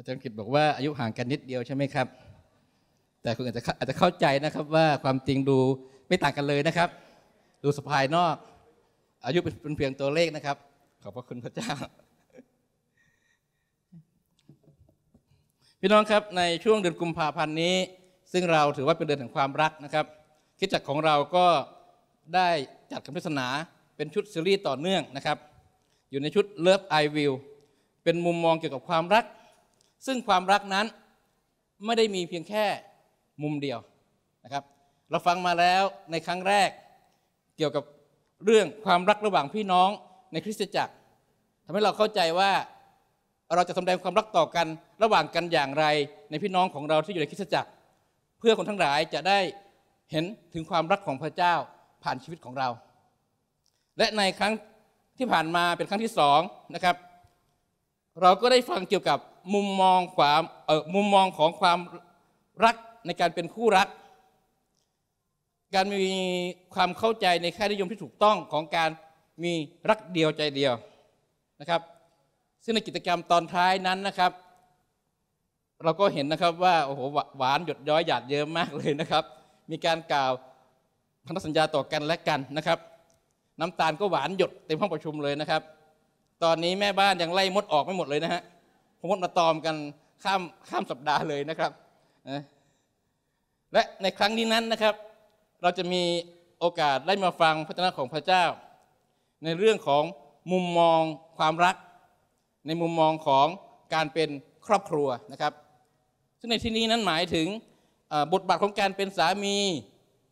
อาจารย์กิตบอกว่าอายุห่างกันนิดเดียวใช่ไหมครับ แต่คุณอาจจะอาจจะเข้าใจนะครับว่าความจริงดูไม่ต่างกันเลยนะครับ ดูสภายนอก อายุเป็นเพียงตัวเลขนะครับ ขอบพระคุณพระเจ้า พี่น้องครับ ในช่วงเดือนกุมภาพันธ์นี้ ซึ่งเราถือว่าเป็นเดือนแห่งความรักนะครับ คิดจักของเราก็ได้จัดคำเทศนาเป็นชุดซีรีส์ต่อเนื่องนะครับ อยู่ในชุด Love I Will เป็นมุมมองเกี่ยวกับความรักซึ่งความรักนั้นไม่ได้มีเพียงแค่มุมเดียวนะครับ เราฟังมาแล้วในครั้งแรกเกี่ยวกับเรื่องความรักระหว่างพี่น้องในคริสตจักรทำให้เราเข้าใจว่าเราจะแสดงความรักต่อกันระหว่างกันอย่างไรในพี่น้องของเราที่อยู่ในคริสตจักร เพื่อคนทั้งหลายจะได้เห็นถึงความรักของพระเจ้าผ่านชีวิตของเรา และในครั้งที่ผ่านมาเป็นครั้งที่สองนะครับเราก็ได้ฟังเกี่ยวกับมุมมองความมุมมองของความรักในการเป็นคู่รัก การมีความเข้าใจในค่านิยมที่ถูกต้องของการมีรักเดียวใจเดียวนะครับ ซึ่งในกิจกรรมตอนท้ายนั้นนะครับ เราก็เห็นนะครับว่าโอ้โหหวานหยดย้อยหยาดเยิะมมากเลยนะครับ มีการกล่าวพันธสัญญาต่อกันและกันนะครับ น้ำตาลก็หวานหยดเต็มห้องประชุมเลยนะครับตอนนี้แม่บ้านยังไล่มดออกไม่หมดเลยนะฮะพมดมาตอมกันข้ามข้ามสัปดาห์เลยนะครับ และในครั้งนี้นั้นนะครับ เราจะมีโอกาสได้มาฟังพระชนะของพระเจ้า ในเรื่องของมุมมองความรัก ในมุมมองของการเป็นครอบครัวนะครับ ซึ่งในที่นี้นั้นหมายถึงบทบาทของการเป็นสามี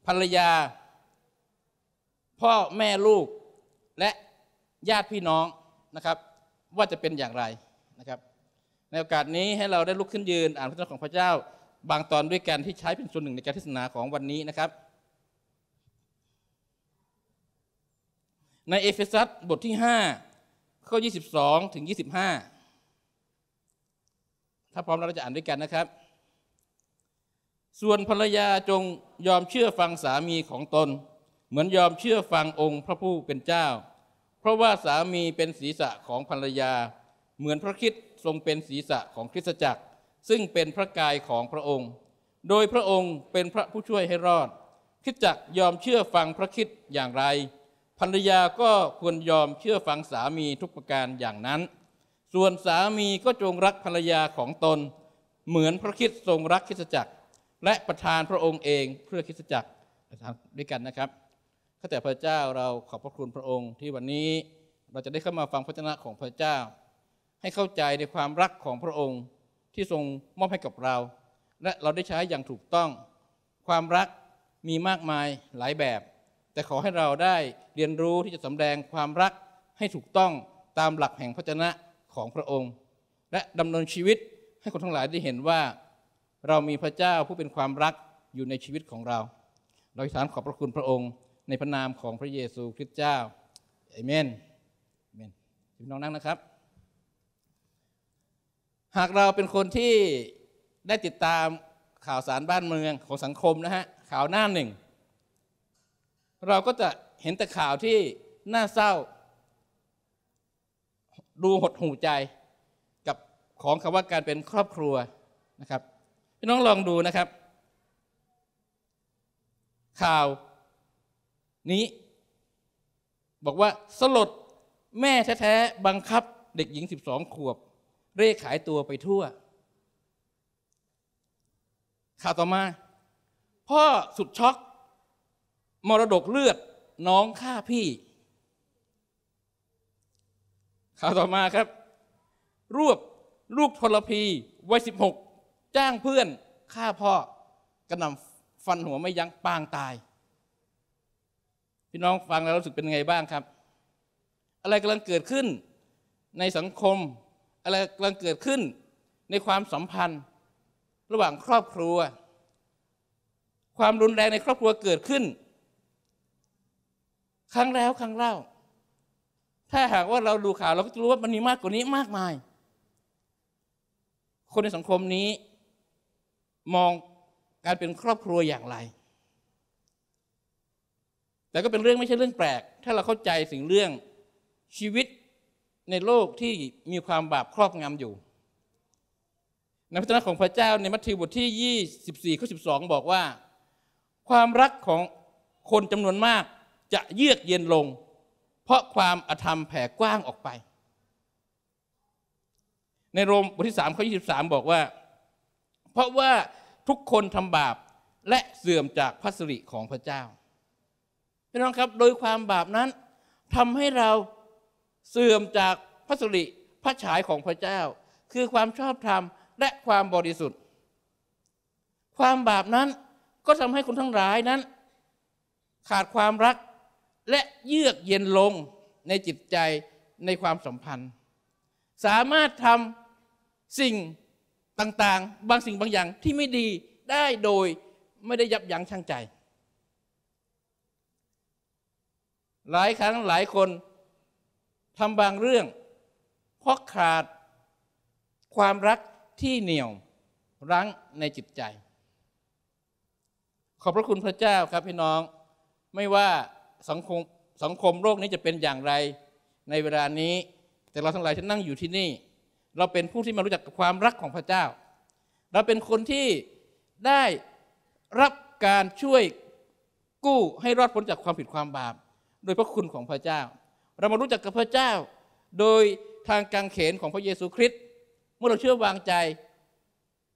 ภรรยา พ่อแม่ลูกและญาติพี่น้องะครับว่าจะเป็นอย่างไรนะครับ ในโอกาสนี้ให้เราได้ลุกขึ้นยืนอ่านพระธรรมของพระเจ้าบางตอนด้วยกันที่ใช้เป็นส่วนหนึ่งในการเทศนาของวันนี้นะครับ ในเอเฟซัสบทที่5 ข้อ 22ถึง25 ถ้าพร้อมเราจะอ่านด้วยกันนะครับ ส่วนภรรยาจงยอมเชื่อฟังสามีของตน เหมือนยอมเชื่อฟังองค์พระผู้เป็นเจ้าเพราะว่าสามีเป็นศีรษะของภรรยา เหมือนพระคิดทรงเป็นศีรษะของคริสตจักร ซึ่งเป็นพระกายของพระองค์ โดยพระองค์เป็นพระผู้ช่วยให้รอดคริสตจักรยอมเชื่อฟังพระคิดอย่างไร ภรรยาก็ควรยอมเชื่อฟังสามีทุกประการอย่างนั้น ส่วนสามีก็จงรักภรรยาของตน เหมือนพระคิดทรงรักคริสตจักร และประทานพระองค์เองเพื่อคริสตจักรด้วยกันนะครับข้าแต่พระเจ้าเราขอบพระคุณพระองค์ที่วันนี้เราจะได้เข้ามาฟังพระชนะของพระเจ้า ให้เข้าใจในความรักของพระองค์ที่ทรงมอบให้กับเรา และเราได้ใช้อย่างถูกต้อง ความรักมีมากมายหลายแบบ แต่ขอให้เราได้เรียนรู้ที่จะสาแดงความรักให้ถูกต้องตามหลักแห่งพระชนะของพระองค์ และดำเนินชีวิตให้คนทั้งหลายได้เห็นว่า เรามีพระเจ้าผู้เป็นความรักอยู่ในชีวิตของเราเราอสานขอบพระคุณพระองค์ในพระนามของพระเยซูคริสต์เจ้าเอเมนเอเมน พี่น้องนั่งนะครับ หากเราเป็นคนที่ได้ติดตามข่าวสารบ้านเมืองของสังคมนะฮะ ข่าวหน้าหนึ่ง เราก็จะเห็นแต่ข่าวที่น่าเศร้า ดูหดหูใจ กับของคำว่าการเป็นครอบครัวนะครับ พี่น้องลองดูนะครับ ข่าวนี้ บอกว่าสลดแม่แท้ๆบังคับเด็กหญิง 12ขวบ เร่ขายตัวไปทั่ว ข่าวต่อมา พ่อสุดช็อก มรดกเลือดน้องฆ่าพี่ ข่าวต่อมาครับ รวบลูกทรพีวัย16จ้างเพื่อนฆ่าพ่อ กระหน่ำฟันหัวไม่ยั้งปางตายพี่น้องฟังแล้วรู้สึกเป็นไงบ้างครับ อะไรกำลังเกิดขึ้นในสังคม อะไรกำลังเกิดขึ้นในความสัมพันธ์ ระหว่างครอบครัว ความรุนแรงในครอบครัวเกิดขึ้น ครั้งแล้วครั้งเล่า ถ้าหากว่าเราดูข่าวเราก็จะรู้ว่ามันมีมากกว่านี้มากมาย คนในสังคมนี้ มองการเป็นครอบครัวอย่างไรแต่ก็เป็นเรื่องไม่ใช่เรื่องแปลก ถ้าเราเข้าใจสิ่งเรื่องชีวิตในโลกที่มีความบาปครอบงำอยู่ ในพระธรรมของพระเจ้าในมัทธิวบทที่24ข้อ12 บอกว่า ความรักของคนจำนวนมาก จะเยือกเย็นลง เพราะความอธรรมแผ่กว้างออกไป ในโรมบทที่3ข้อ23 บอกว่า เพราะว่าทุกคนทำบาปและเสื่อมจากพระสิริของพระเจ้าี่น้องครับโดยความบาปนั้นทำให้เราเสื่อมจากพระสุริพระฉายของพระเจ้า คือความชอบธรรมและความบริสุทธิ์ ความบาปนั้นก็ทำให้คนทั้งหลายนั้น ขาดความรักและเยือกเย็นลงในจิตใจในความสัมพันธ์ สามารถทำสิ่งต่างๆ บางสิ่งบางอย่างที่ไม่ดีได้โดยไม่ได้ยับยั้งชั่งใจหลายครั้งหลายคนทำบางเรื่องเพราะขาดความรักที่เหนี่ยวรั้งในจิตใจ ขอบพระคุณพระเจ้าครับพี่น้อง ไม่ว่าสังคมสังคมโลกนี้จะเป็นอย่างไรในเวลานี้ แต่เราทั้งหลายที่นั่งอยู่ที่นี่ เราเป็นผู้ที่มารู้จักความรักของพระเจ้า เราเป็นคนที่ได้รับการช่วยกู้ให้รอดพ้นจากความผิดความบาปโดยพระคุณของพระเจ้า เรามารู้จักกับพระเจ้า โดยทางกางเขนของพระเยซูคริสต์ เมื่อเราเชื่อวางใจ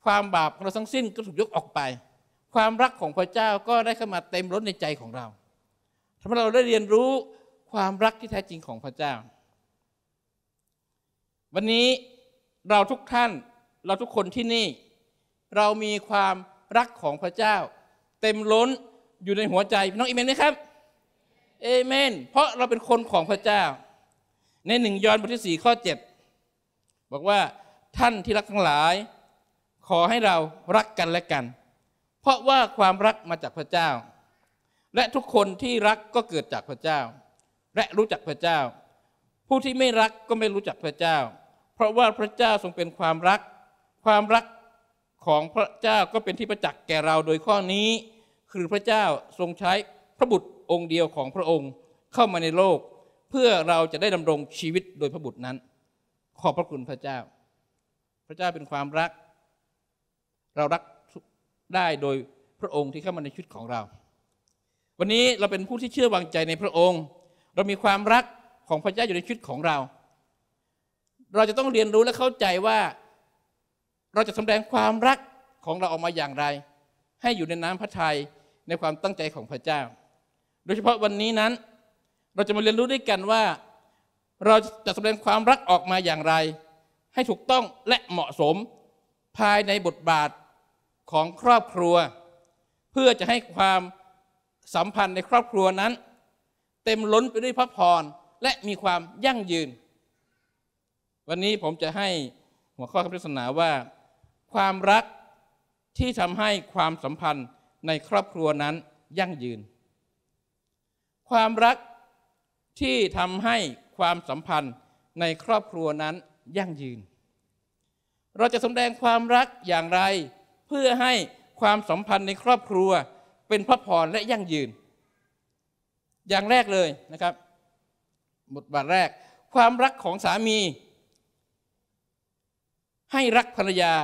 ความบาปของเราทั้งสิ้นก็ถูกยกออกไป ความรักของพระเจ้าก็ได้เข้ามาเต็มล้นในใจของเราทำให้เราได้เรียนรู้ความรักที่แท้จริงของพระเจ้า วันนี้เราทุกท่านเราทุกคนที่นี่ เรามีความรักของพระเจ้า เต็มล้นอยู่ในหัวใจพี่น้องอีเมนไหมครับเอเมน เพราะเราเป็นคนของพระเจ้า ในหนึ่งยอห์นบทที่สี่ข้อเจ็ดบอกว่าท่านที่รักทั้งหลาย ขอให้เรารักกันและกัน เพราะว่าความรักมาจากพระเจ้า และทุกคนที่รักก็เกิดจากพระเจ้า และรู้จักพระเจ้า ผู้ที่ไม่รักก็ไม่รู้จักพระเจ้า เพราะว่าพระเจ้าทรงเป็นความรัก ความรักของพระเจ้าก็เป็นที่ประจักษ์แก่เราโดยข้อนี้ คือพระเจ้าทรงใช้พระบุตรองค์เดียวของพระองค์เข้ามาในโลกเพื่อเราจะได้ดำรงชีวิตโดยพระบุตรนั้น ขอบพระคุณพระเจ้า พระเจ้าเป็นความรัก เรารักได้โดยพระองค์ที่เข้ามาในชีวิตของเรา วันนี้เราเป็นผู้ที่เชื่อวางใจในพระองค์ เรามีความรักของพระเจ้าอยู่ในชีวิตของเรา เราจะต้องเรียนรู้และเข้าใจว่าเราจะสแสดงความรักของเราออกมาอย่างไร ให้อยู่ในน้ำพระทัยในความตั้งใจของพระเจ้าโดยเฉพาะวันนี้นั้น เราจะมาเรียนรู้ด้วยกันว่า เราจะแสดงความรักออกมาอย่างไร ให้ถูกต้องและเหมาะสมภายในบทบาทของครอบครัว เพื่อจะให้ความสัมพันธ์ในครอบครัวนั้น เต็มล้นไปด้วยพระพรและมีความยั่งยืน วันนี้ผมจะให้หัวข้อคำเทศนาว่า ความรักที่ทำให้ความสัมพันธ์ในครอบครัวนั้นยั่งยืนความรักที่ทำให้ความสัมพันธ์ในครอบครัวนั้นยั่งยืน เราจะสแสดงความรักอย่างไรเพื่อให้ความสัมพันธ์ในครอบครัวเป็นพระพรและยั่งยืน อย่างแรกเลยนะครับบทบาทแรก ความรักของสามี ให้รักภรรยา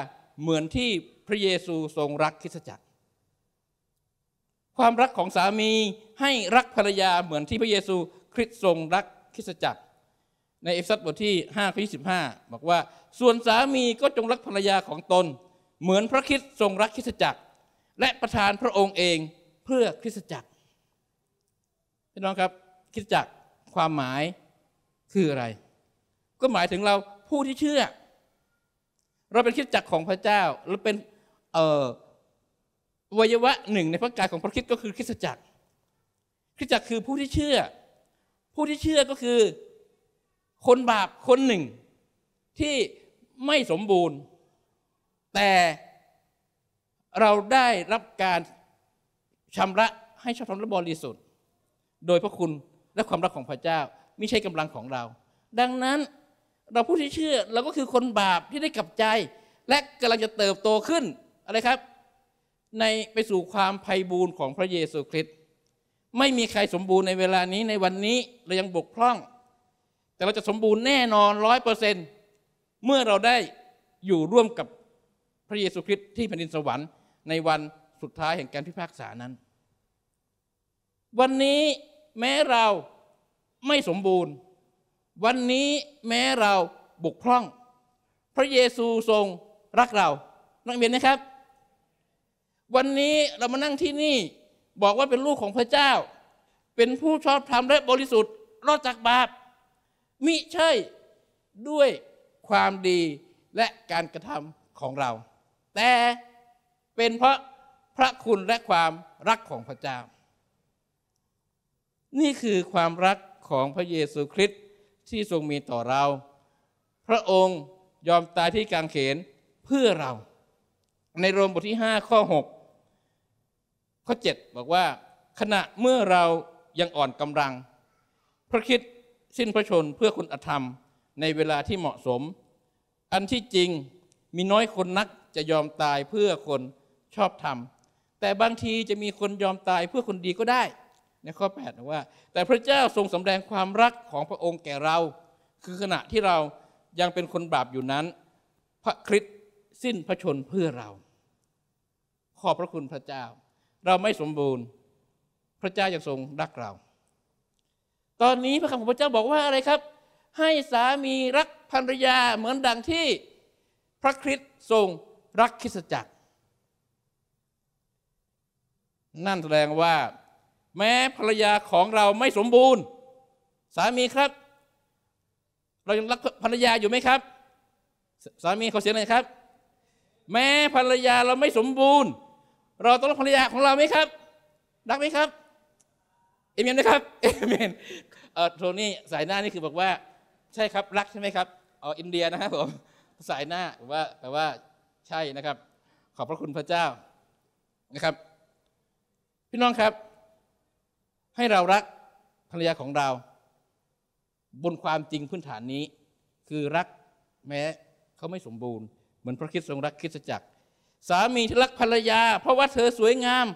เหมือนที่พระเยซูทรงรักคริสตจักรความรักของสามีให้รักภรรยาเหมือนที่พระเยซูคริสต์ทรงรักคริสตจักร ในเอฟซัสบทที่5ข้อ25 บอกว่าส่วนสามีก็จงรักภรรยาของตน เหมือนพระคริสต์ทรงรักคริสตจักร และประทานพระองค์เองเพื่อคริสตจักรพี่น้องครับ คริสตจักรความหมายคืออะไร ก็หมายถึงเราผู้ที่เชื่อ เราเป็นคริสตจักรของพระเจ้าเราเป็น เอ่อวัยวะหนึ่ง ในพระกายของพระคิดก็คือคริสตจักร คริสตจักรคือผู้ที่เชื่อ ผู้ที่เชื่อก็คือคนบาปคนหนึ่งที่ไม่สมบูรณ์ แต่เราได้รับการชำระให้ชอบธรรมและบริสุทธิ์ โดยพระคุณและความรักของพระเจ้าไม่ใช่กำลังของเรา ดังนั้นเราผู้ที่เชื่อเราก็คือคนบาปที่ได้กลับใจและกำลังจะเติบโตขึ้นอะไรครับในไปสู่ความไพ่บูรณ์ของพระเยซูคริสต์ไม่มีใครสมบูรณ์ในเวลานี้ในวันนี้เรายังบกพร่อง แต่เราจะสมบูรณ์แน่นอนร้อยเปอร์เซนเมื่อเราได้อยู่ร่วมกับพระเยซูคริสต์ที่แผ่นดินสวรรค์ ในวันสุดท้ายแห่งการพิพากษานั้น วันนี้แม้เราไม่สมบูรณ์ วันนี้แม้เราบกพร่อง พระเยซูทรงรักเรานักเรียนนะครับวันนี้เรามานั่งที่นี่บอกว่าเป็นลูกของพระเจ้า เป็นผู้ชอบธรรมและบริสุทธิ์ รอดจากบาปมิใช่ด้วยความดีและการกระทำของเรา แต่เป็นเพราะพระคุณและความรักของพระเจ้า นี่คือความรักของพระเยซูคริสต์ที่ทรงมีต่อเรา พระองค์ยอมตายที่กางเขนเพื่อเรา ในโรมบทที่5ข้อ6ข้อ 7บอกว่าขณะเมื่อเรายังอ่อนกำลัง พระคิดสิ้นพระชนเพื่อคุณอธรรมในเวลาที่เหมาะสม อันที่จริงมีน้อยคนนักจะยอมตายเพื่อคนชอบธรรม แต่บางทีจะมีคนยอมตายเพื่อคนดีก็ได้ ในข้อ8ว่า แต่พระเจ้าทรงสำแดงความรักของพระองค์แก่เรา คือขณะที่เรายังเป็นคนบาปอยู่นั้น พระคริสต์สิ้นพระชนเพื่อเรา ขอบพระคุณพระเจ้าเราไม่สมบูรณ์พระเจ้ายังทรงรักเรา ตอนนี้พระคำของพระเจ้าบอกว่าอะไรครับ ให้สามีรักภรรยาเหมือนดังที่พระคริสต์ทรงรักคริสตจักร นั่นแสดงว่า แม้ภรรยาของเราไม่สมบูรณ์ สามีครับ เรายังรักภรรยาอยู่ไหมครับ สามีเขาเสียงอะไรครับ แม้ภรรยาเราไม่สมบูรณ์เราต้องรักภรรยา ของเราไหมครับ รักไหมครับเอเมนนะครับเอเมนเออโทนี่สายหน้านี่คือบอกว่า ใช่ครับ รักใช่ไหมครับอ๋ออินเดียนะครับผมสายหน้าว่าแปลว่า ใช่นะครับ ขอบพระคุณพระเจ้านะครับ พี่น้องครับ ให้เรารักภรรยาของเรา บนความจริงพื้นฐานนี้ คือรักแม้เขาไม่สมบูรณ์เหมือนพระคิดทรงรักคิดจักรสามีรักภรรยา เพราะว่าเธอ สวยงาม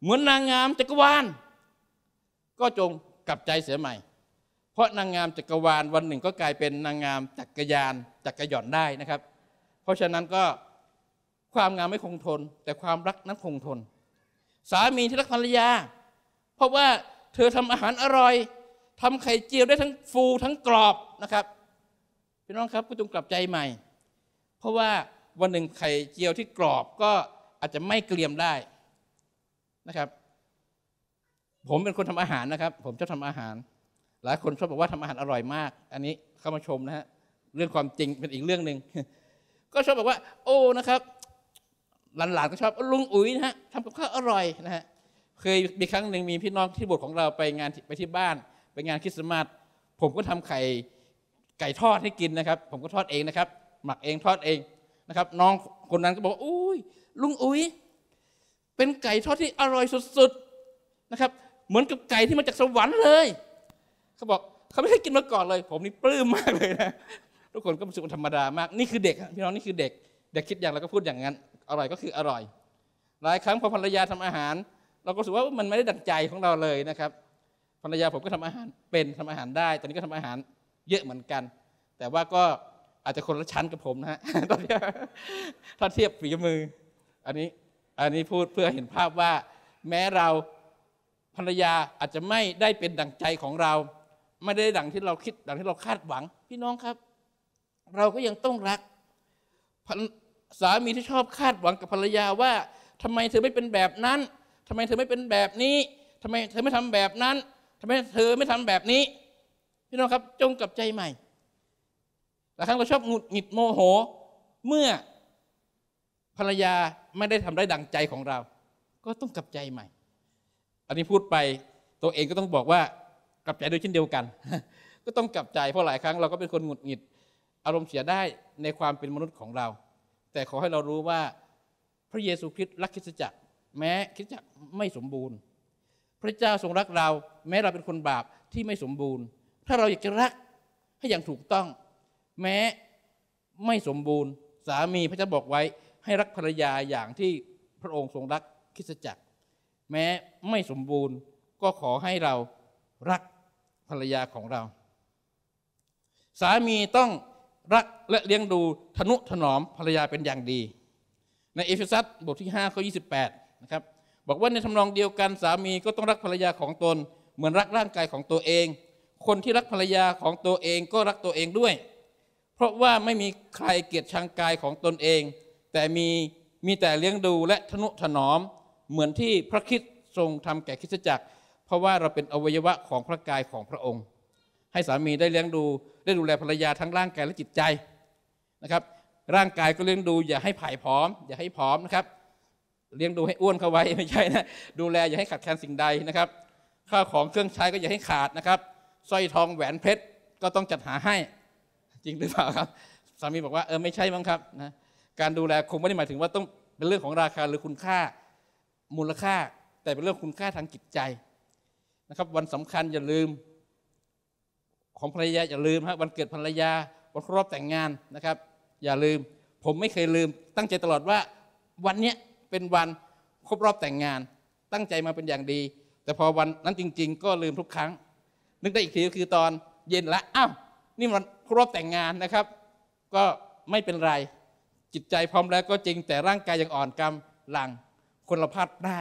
เหมือนนางงามจักรวาลก็จงกลับใจเสียใหม่ เพราะนางงามจักรวาลวันหนึ่งก็กลายเป็นนางงามจักรยานจักรย่อนได้นะครับ เพราะฉะนั้นก็ความงามไม่คงทน แต่ความรักนั้นคงทน สามีที่รักภรรยา เพราะว่าเธอทำอาหารอร่อย ทำไข่เจียวได้ทั้งฟูทั้งกรอบนะครับพี่น้องครับก็จงกลับใจใหม่ เพราะว่าวันหนึ่งไข่เจียวที่กรอบก็อาจจะไม่เกรียมได้นะครับ ผมเป็นคนทำอาหารนะครับ ผมชอบทาอาหาร หลายคนชอบบอกว่าทำอาหารอร่อยมาก อันนี้เข้ามาชมนะฮะ เรื่องความจริงเป็นอีกเรื่องหนึ่งก็ชอบบอกว่า โอ้นะครับ หลานๆก็ชอบลุงอุ๋ยนะฮะทำกับข้าวอร่อยนะฮะเคยมีครั้งหนึ่งมีพี่น้องที่บชของเราไปงานไปที่บ้านไปงานคริสต์มาสผมก็ทำไข่ไก่ทอดให้กินนะครับ ผมก็ทอดเองนะครับหมักเองทอดเองนะครับน้องคนนั้นก็บอกอุ้ยลุงอุ้ยเป็นไก่ทอดที่อร่อยสุดๆนะครับ เหมือนกับไก่ที่มาจากสวรรค์เลย เขาบอกเขาไม่เคยกินมาก่อนเลย ผมนี่ปลื้มมากเลยนะทุกคนก็รู้สึกธรรมดามากนี่คือเด็กพี่น้องนี่คือเด็ก เด็กคิดอย่างเราก็พูดอย่างนั้นอร่อยก็คืออร่อย หลายครั้งพอภรรยาทำอาหาร เราก็รู้สึกว่ามันไม่ได้ดังใจของเราเลยนะครับ ภรรยาผมก็ทำอาหารเป็นทำอาหารได้ ตอนนี้ก็ทำอาหารเยอะเหมือนกัน แต่ว่าก็อาจจะคนละชั้นกับผมนะฮะถ้าเทียบถ้าเทียบฝีมือ อันนี้ อันนี้พูดเพื่อเห็นภาพว่า แม้เราภรรยาอาจจะไม่ได้เป็นดังใจของเรา ไม่ได้ดังที่เราคิดดังที่เราคาดหวัง พี่น้องครับ เราก็ยังต้องรัก สามีที่ชอบคาดหวังกับภรรยาว่า ทำไมเธอไม่เป็นแบบนั้น ทำไมเธอไม่เป็นแบบนี้ ทำไมเธอไม่ทำแบบนั้น ทำไมเธอไม่ทำแบบนี้ พี่น้องครับ จงกลับใจใหม่ลายครั้งเราชอบหงุดหงิดโมโห เมื่อภรรยาไม่ได้ทำได้ดังใจของเรา ก็ต้องกลับใจใหม่ อันนี้พูดไปตัวเองก็ต้องบอกว่ากลับใจด้วยเช่นเดียวกัน ก็ต้องกลับใจเพราะหลายครั้งเราก็เป็นคนหงุดหงิด อารมณ์เสียได้ในความเป็นมนุษย์ของเรา แต่ขอให้เรารู้ว่าพระเยซูคริสต์รักคริสตจักรแม้คริสตจักรไม่สมบูรณ์ พระเจ้าทรงรักเราแม้เราเป็นคนบาปที่ไม่สมบูรณ์ ถ้าเราอยากจะรักให้อย่างถูกต้องแม้ไม่สมบูรณ์ สามีพระเจ้าบอกไว้ให้รักภรรยาอย่างที่พระองค์ทรงรักคิสจักร แม้ไม่สมบูรณ์ก็ขอให้เรารักภรรยาของเรา สามีต้องรักและเลี้ยงดูทนุถนอมภรรยาเป็นอย่างดี ในเอเฟซัสบทที่5ข้อ28นะครับบอกว่าในทำนองเดียวกัน สามีก็ต้องรักภรรยาของตนเหมือนรักร่างกายของตัวเอง คนที่รักภรรยาของตัวเองก็รักตัวเองด้วยเพราะว่าไม่มีใครเกียรติชังกายของตนเอง แต่มีมีแต่เลี้ยงดูและทนุถนอม เหมือนที่พระคิดทรงทำแก่คิดจักร เพราะว่าเราเป็นอวัยวะของพระกายของพระองค์ ให้สามีได้เลี้ยงดู ได้ดูแลภรรยาทั้งร่างกายและจิตใจนะครับ ร่างกายก็เลี้ยงดูอย่าให้ผายผอมอย่าให้ผอมนะครับเลี้ยงดูให้อ้วนเข้าไว้ไม่ใช่นะดูแลอย่าให้ขาดแคลนสิ่งใดนะครับข้าวของเครื่องใช้ก็อย่าให้ขาดนะครับสร้อยทองแหวนเพชรก็ต้องจัดหาให้จริงหรือเปล่าครับสามีบอกว่าเออไม่ใช่มั้งครับนะการดูแลคงไม่ได้หมายถึงว่าต้องเป็นเรื่องของราคาหรือคุณค่า มูลค่าแต่เป็นเรื่องคุณค่าทางจิตใจนะครับ วันสำคัญอย่าลืม ของภรรยา อย่าลืมฮะวันเกิดภรรยาวันครบแต่งงานนะครับ อย่าลืมผมไม่เคยลืม ตั้งใจตลอดว่า วันนี้เป็นวันครบรอบแต่งงาน ตั้งใจมาเป็นอย่างดี แต่พอวันนั้นจริง ๆ ก็ลืมทุกครั้ง นึกได้อีกทีก็คือตอนเย็นละอ้าวนี่มันครบแต่งงานนะครับ ก็ไม่เป็นไร จิตใจพร้อมแล้ว ก็จริงแต่ร่างกายยังอ่อนกำลัง คนละพัดได้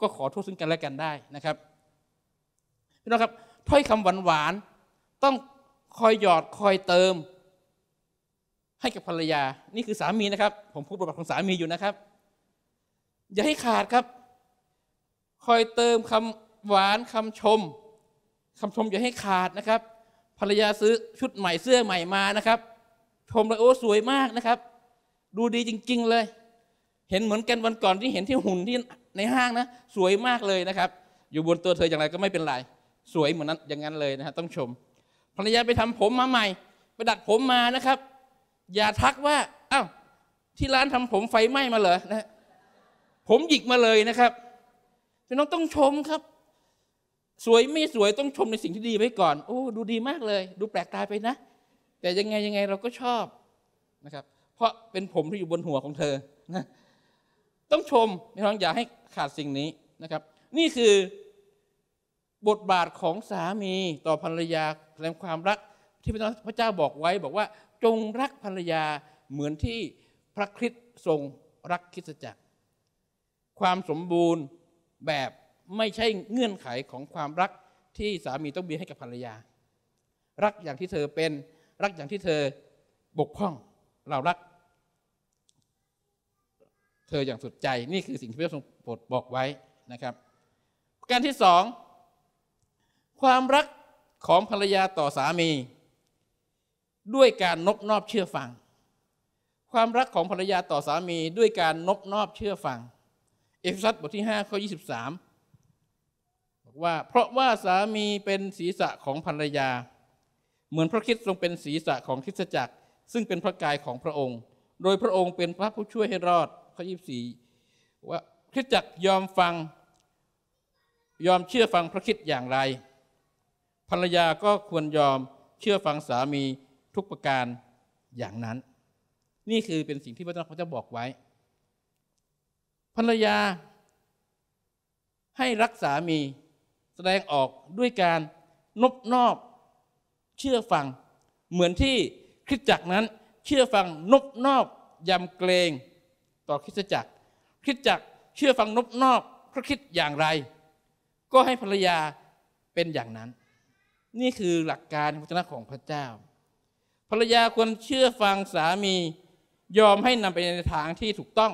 ก็ขอโทษซึ่งกันและกันได้นะครับพี่น้องครับถ้อยคำหวานหวานต้องคอยหยอดคอยเติม ให้กับภรรยา นี่คือสามีนะครับ ผมพูดประวัติของสามีอยู่นะครับ อย่าให้ขาดครับ คอยเติมคำหวานคำชมคำชมอย่าให้ขาดนะครับภรรยาซื้อชุดใหม่เสื้อใหม่มานะครับชมเลยโอ้สวยมากนะครับ ดูดีจริง ๆ เลย เห็นเหมือนกันวันก่อนที่เห็นที่หุ่นที่ในห้างนะ สวยมากเลยนะครับ อยู่บนตัวเธออย่างไรก็ไม่เป็นไรสวยเหมือนนั้นอย่างนั้นเลยนะฮะต้องชมภรรยาไปทำผมมาใหม่ ไปดัดผมมานะครับ อย่าทักว่าอ้าวที่ร้านทำผมไฟไหม้มาเหรอนะผมหยิกมาเลยนะครับพี่น้องต้องชมครับสวยไม่สวยต้องชมในสิ่งที่ดีไว้ก่อนโอ้ดูดีมากเลย ดูแปลกตาไปนะ แต่ยังไงยังไงเราก็ชอบนะครับเพราะเป็นผมที่อยู่บนหัวของเธอนะต้องชมพี่น้องอย่าให้ขาดสิ่งนี้นะครับ นี่คือบทบาทของสามีต่อภรรยาแสดงความรักที่พระเจ้าบอกไว้ บอกว่า จงรักภรรยาเหมือนที่พระคริสต์ทรงรักคริสตจักร ความสมบูรณ์แบบไม่ใช่เงื่อนไขของความรักที่สามีต้องมีให้กับภรรยา รักอย่างที่เธอเป็นรักอย่างที่เธอบกพร่องเรารักเธออย่างสุดใจนี่คือสิ่งที่พระองค์โปรดบอกไว้นะครับการที่สอง ความรักของภรรยาต่อสามีด้วยการนบนอบเชื่อฟัง ความรักของภรรยาต่อสามีด้วยการนบนอบเชื่อฟังเอฟซัสบทที่5ข้อ23อกว่าเพราะว่าสามีเป็นศีรษะของภรรยา เหมือนพระคิดทรงเป็นศีรษะของคริสจักร ซึ่งเป็นพระกายของพระองค์ โดยพระองค์เป็นพระผู้ช่วยให้รอดข้อยี่สี่ว่าคริสจักรยอมฟังยอมเชื่อฟังพระคิดอย่างไร ภรรยาก็ควรยอมเชื่อฟังสามีทุกประการอย่างนั้น นี่คือเป็นสิ่งที่พระเจ้าเขาจ้าบอกไว้ภรรยาให้รักสามีแสดงออกด้วยการนบ นอบเชื่อฟังเหมือนที่คริสตจักรนั้นเชื่อฟังนบนอบยำเกรงต่อคริสตจักรคริสตจักรเชื่อฟังนบนอบพระคิดอย่างไร ก็ให้ภรรยาเป็นอย่างนั้น นี่คือหลักการพระชนะของพระเจ้า ภรรยาควรเชื่อฟังสามี ยอมให้นำไปในทางที่ถูกต้อง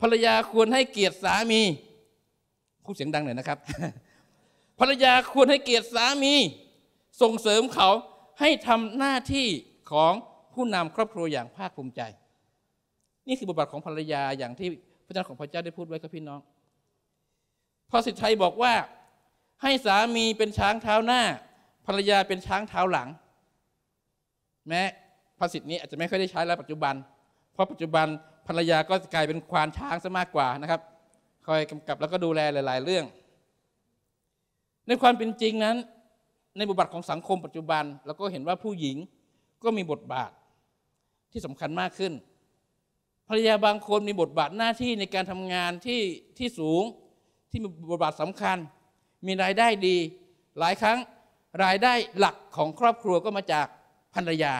ภรรยาควรให้เกียรติสามีพูดเสียงดังหน่อยนะครับ ภรรยาควรให้เกียรติสามีส่งเสริมเขาให้ทำหน้าที่ของผู้นำครอบครัวอย่างภาคภูมิใจ นี่คือบทบาทของภรรยาอย่างที่พระเจ้าของพระเจ้าได้พูดไว้กับพี่น้องพอสิทธิชัยบอกว่าให้สามีเป็นช้างเท้าหน้า ภรรยาเป็นช้างเท้าหลัง แม้ภาษิตนี้อาจจะไม่ค่อยได้ใช้แล้วปัจจุบัน เพราะปัจจุบันภรรยาก็กลายเป็นควานช้างซะมากกว่านะครับคอยกำกับแล้วก็ดูแลหลายๆเรื่อง ในความเป็นจริงนั้น ในบทบาทของสังคมปัจจุบันเราก็เห็นว่าผู้หญิงก็มีบทบาทที่สำคัญมากขึ้น ภรรยาบางคนมีบทบาทหน้าที่ในการทำงานที่ที่สูงที่มีบทบาทสำคัญ มีรายได้ดี หลายครั้งรายได้หลักของครอบครัวก็มาจากภรรยา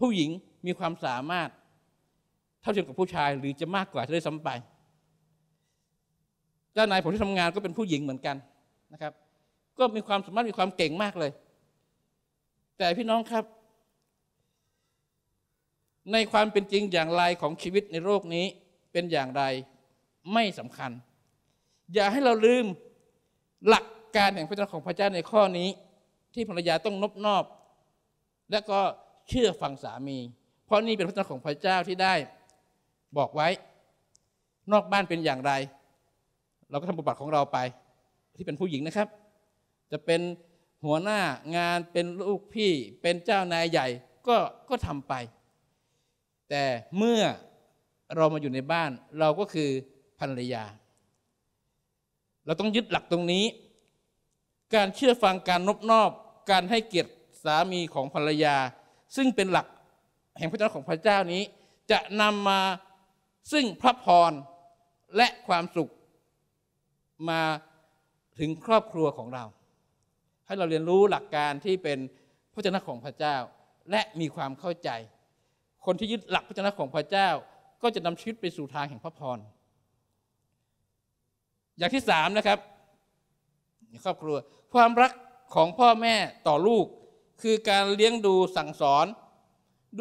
ผู้หญิงมีความสามารถ เท่าเทียมกับผู้ชายหรือจะมากกว่าจะได้ซ้ำไปเจ้านายผม ที่ทำงานก็เป็นผู้หญิงเหมือนกันนะครับ ก็มีความสามารถมีความเก่งมากเลย แต่พี่น้องครับ ในความเป็นจริงอย่างไรของชีวิตในโลกนี้เป็นอย่างไรไม่สำคัญ อย่าให้เราลืมหลักการแห่งพระเจ้าของพระเจ้าในข้อนี้ ที่ภรรยาต้องนบนอบและก็เชื่อฟังสามี เพราะนี่เป็นพระเจ้าของพระเจ้าที่ได้บอกไว้ นอกบ้านเป็นอย่างไรเราก็ทำบทบาทของเราไปที่เป็นผู้หญิงนะครับ จะเป็นหัวหน้างานเป็นลูกพี่เป็นเจ้านายใหญ่ก็ก็ทำไป แต่เมื่อเรามาอยู่ในบ้านเราก็คือภรรยา เราต้องยึดหลักตรงนี้ การเชื่อฟังการนบนอบการให้เกียรติสามีของภรรยา ซึ่งเป็นหลักแห่งพระเจ้าของพระเจ้านี้ จะนำมาซึ่งพระพรและความสุขมาถึงครอบครัวของเรา ให้เราเรียนรู้หลักการที่เป็นพระเจ้าของพระเจ้า และมีความเข้าใจ คนที่ยึดหลัก พระเจ้าของพระเจ้าก็จะนำชีวิตไปสู่ทางแห่งพระพร อย่างที่สามนะครับครอบครัว ความรักของพ่อแม่ต่อลูก คือการเลี้ยงดูสั่งสอน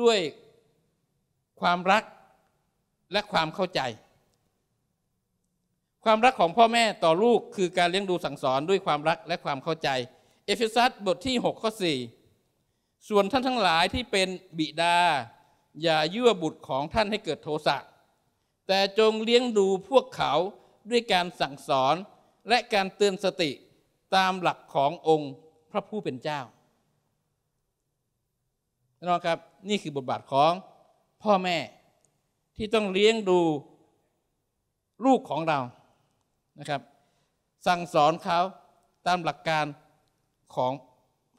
ด้วยความรักและความเข้าใจความรักของพ่อแม่ต่อลูกคือการเลี้ยงดูสั่งสอนด้วยความรักและความเข้าใจ เอเฟซัสบทที่6ข้อ4ส่วนท่านทั้งหลายที่เป็นบิดา อย่ายั่วบุตรของท่านให้เกิดโทสะแต่จงเลี้ยงดูพวกเขาด้วยการสั่งสอนและการเตือนสติตามหลักขององค์พระผู้เป็นเจ้าน้องครับนี่คือบทบาทของพ่อแม่ที่ต้องเลี้ยงดูลูกของเรานะครับสั่งสอนเขาตามหลักการของ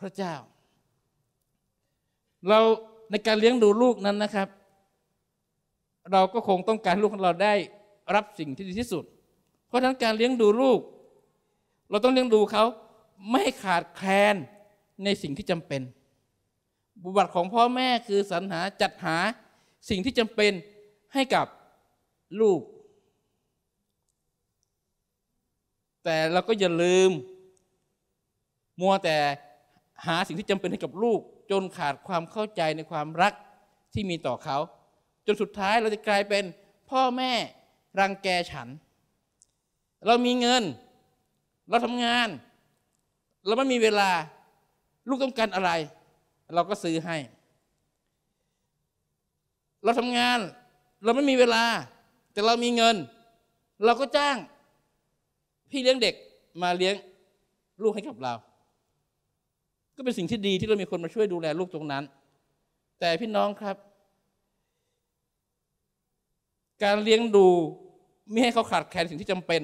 พระเจ้าเราในการเลี้ยงดูลูกนั้นนะครับ เราก็คงต้องการลูกของเราได้รับสิ่งที่ดีที่สุด เพราะฉะนั้นการเลี้ยงดูลูก เราต้องเลี้ยงดูเขาไม่ขาดแคลนในสิ่งที่จำเป็นบุบัติของพ่อแม่คือสรรหาจัดหาสิ่งที่จำเป็นให้กับลูกแต่เราก็อย่าลืม มัวแต่หาสิ่งที่จำเป็นให้กับลูก จนขาดความเข้าใจในความรักที่มีต่อเขา จนสุดท้ายเราจะกลายเป็นพ่อแม่รังแกฉัน เรามีเงิน เราทำงาน เราไม่มีเวลาลูกต้องการอะไร เราก็ซื้อให้ เราทำงานเราไม่มีเวลาแต่เรามีเงิน เราก็จ้างพี่เลี้ยงเด็กมาเลี้ยงลูกให้กับเรา ก็เป็นสิ่งที่ดีที่เรามีคนมาช่วยดูแลลูกตรงนั้น แต่พี่น้องครับ การเลี้ยงดูไม่ให้เขาขาดแคลนสิ่งที่จำเป็น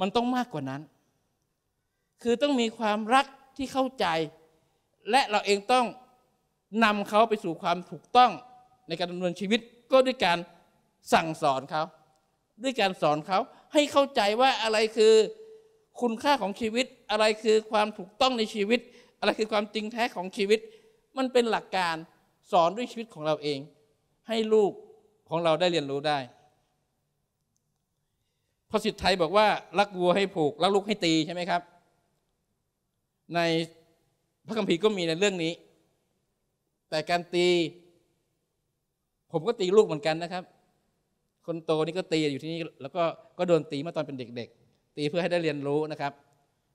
มันต้องมากกว่านั้น คือต้องมีความรักที่เข้าใจ และเราเองต้องนำเขาไปสู่ความถูกต้องในการดำเนินชีวิตก็ด้วยการสั่งสอนเขาด้วยการสอนเขาให้เข้าใจว่าอะไรคือคุณค่าของชีวิตอะไรคือความถูกต้องในชีวิต อะไรคือความจริงแท้ของชีวิต มันเป็นหลักการสอนด้วยชีวิตของเราเอง ให้ลูกของเราได้เรียนรู้ได้พระสิทธิ์ไทยบอกว่า รักวัวให้ผูก รักลูกให้ตีใช่ไหมครับ ในพระคัมภีร์ก็มีในเรื่องนี้ แต่การตี ผมก็ตีลูกเหมือนกันนะครับคนโตนี่ก็ตีอยู่ที่นี่แล้วก็ก็โดนตีมาตอนเป็นเด็กๆ ตีเพื่อให้ได้เรียนรู้นะครับ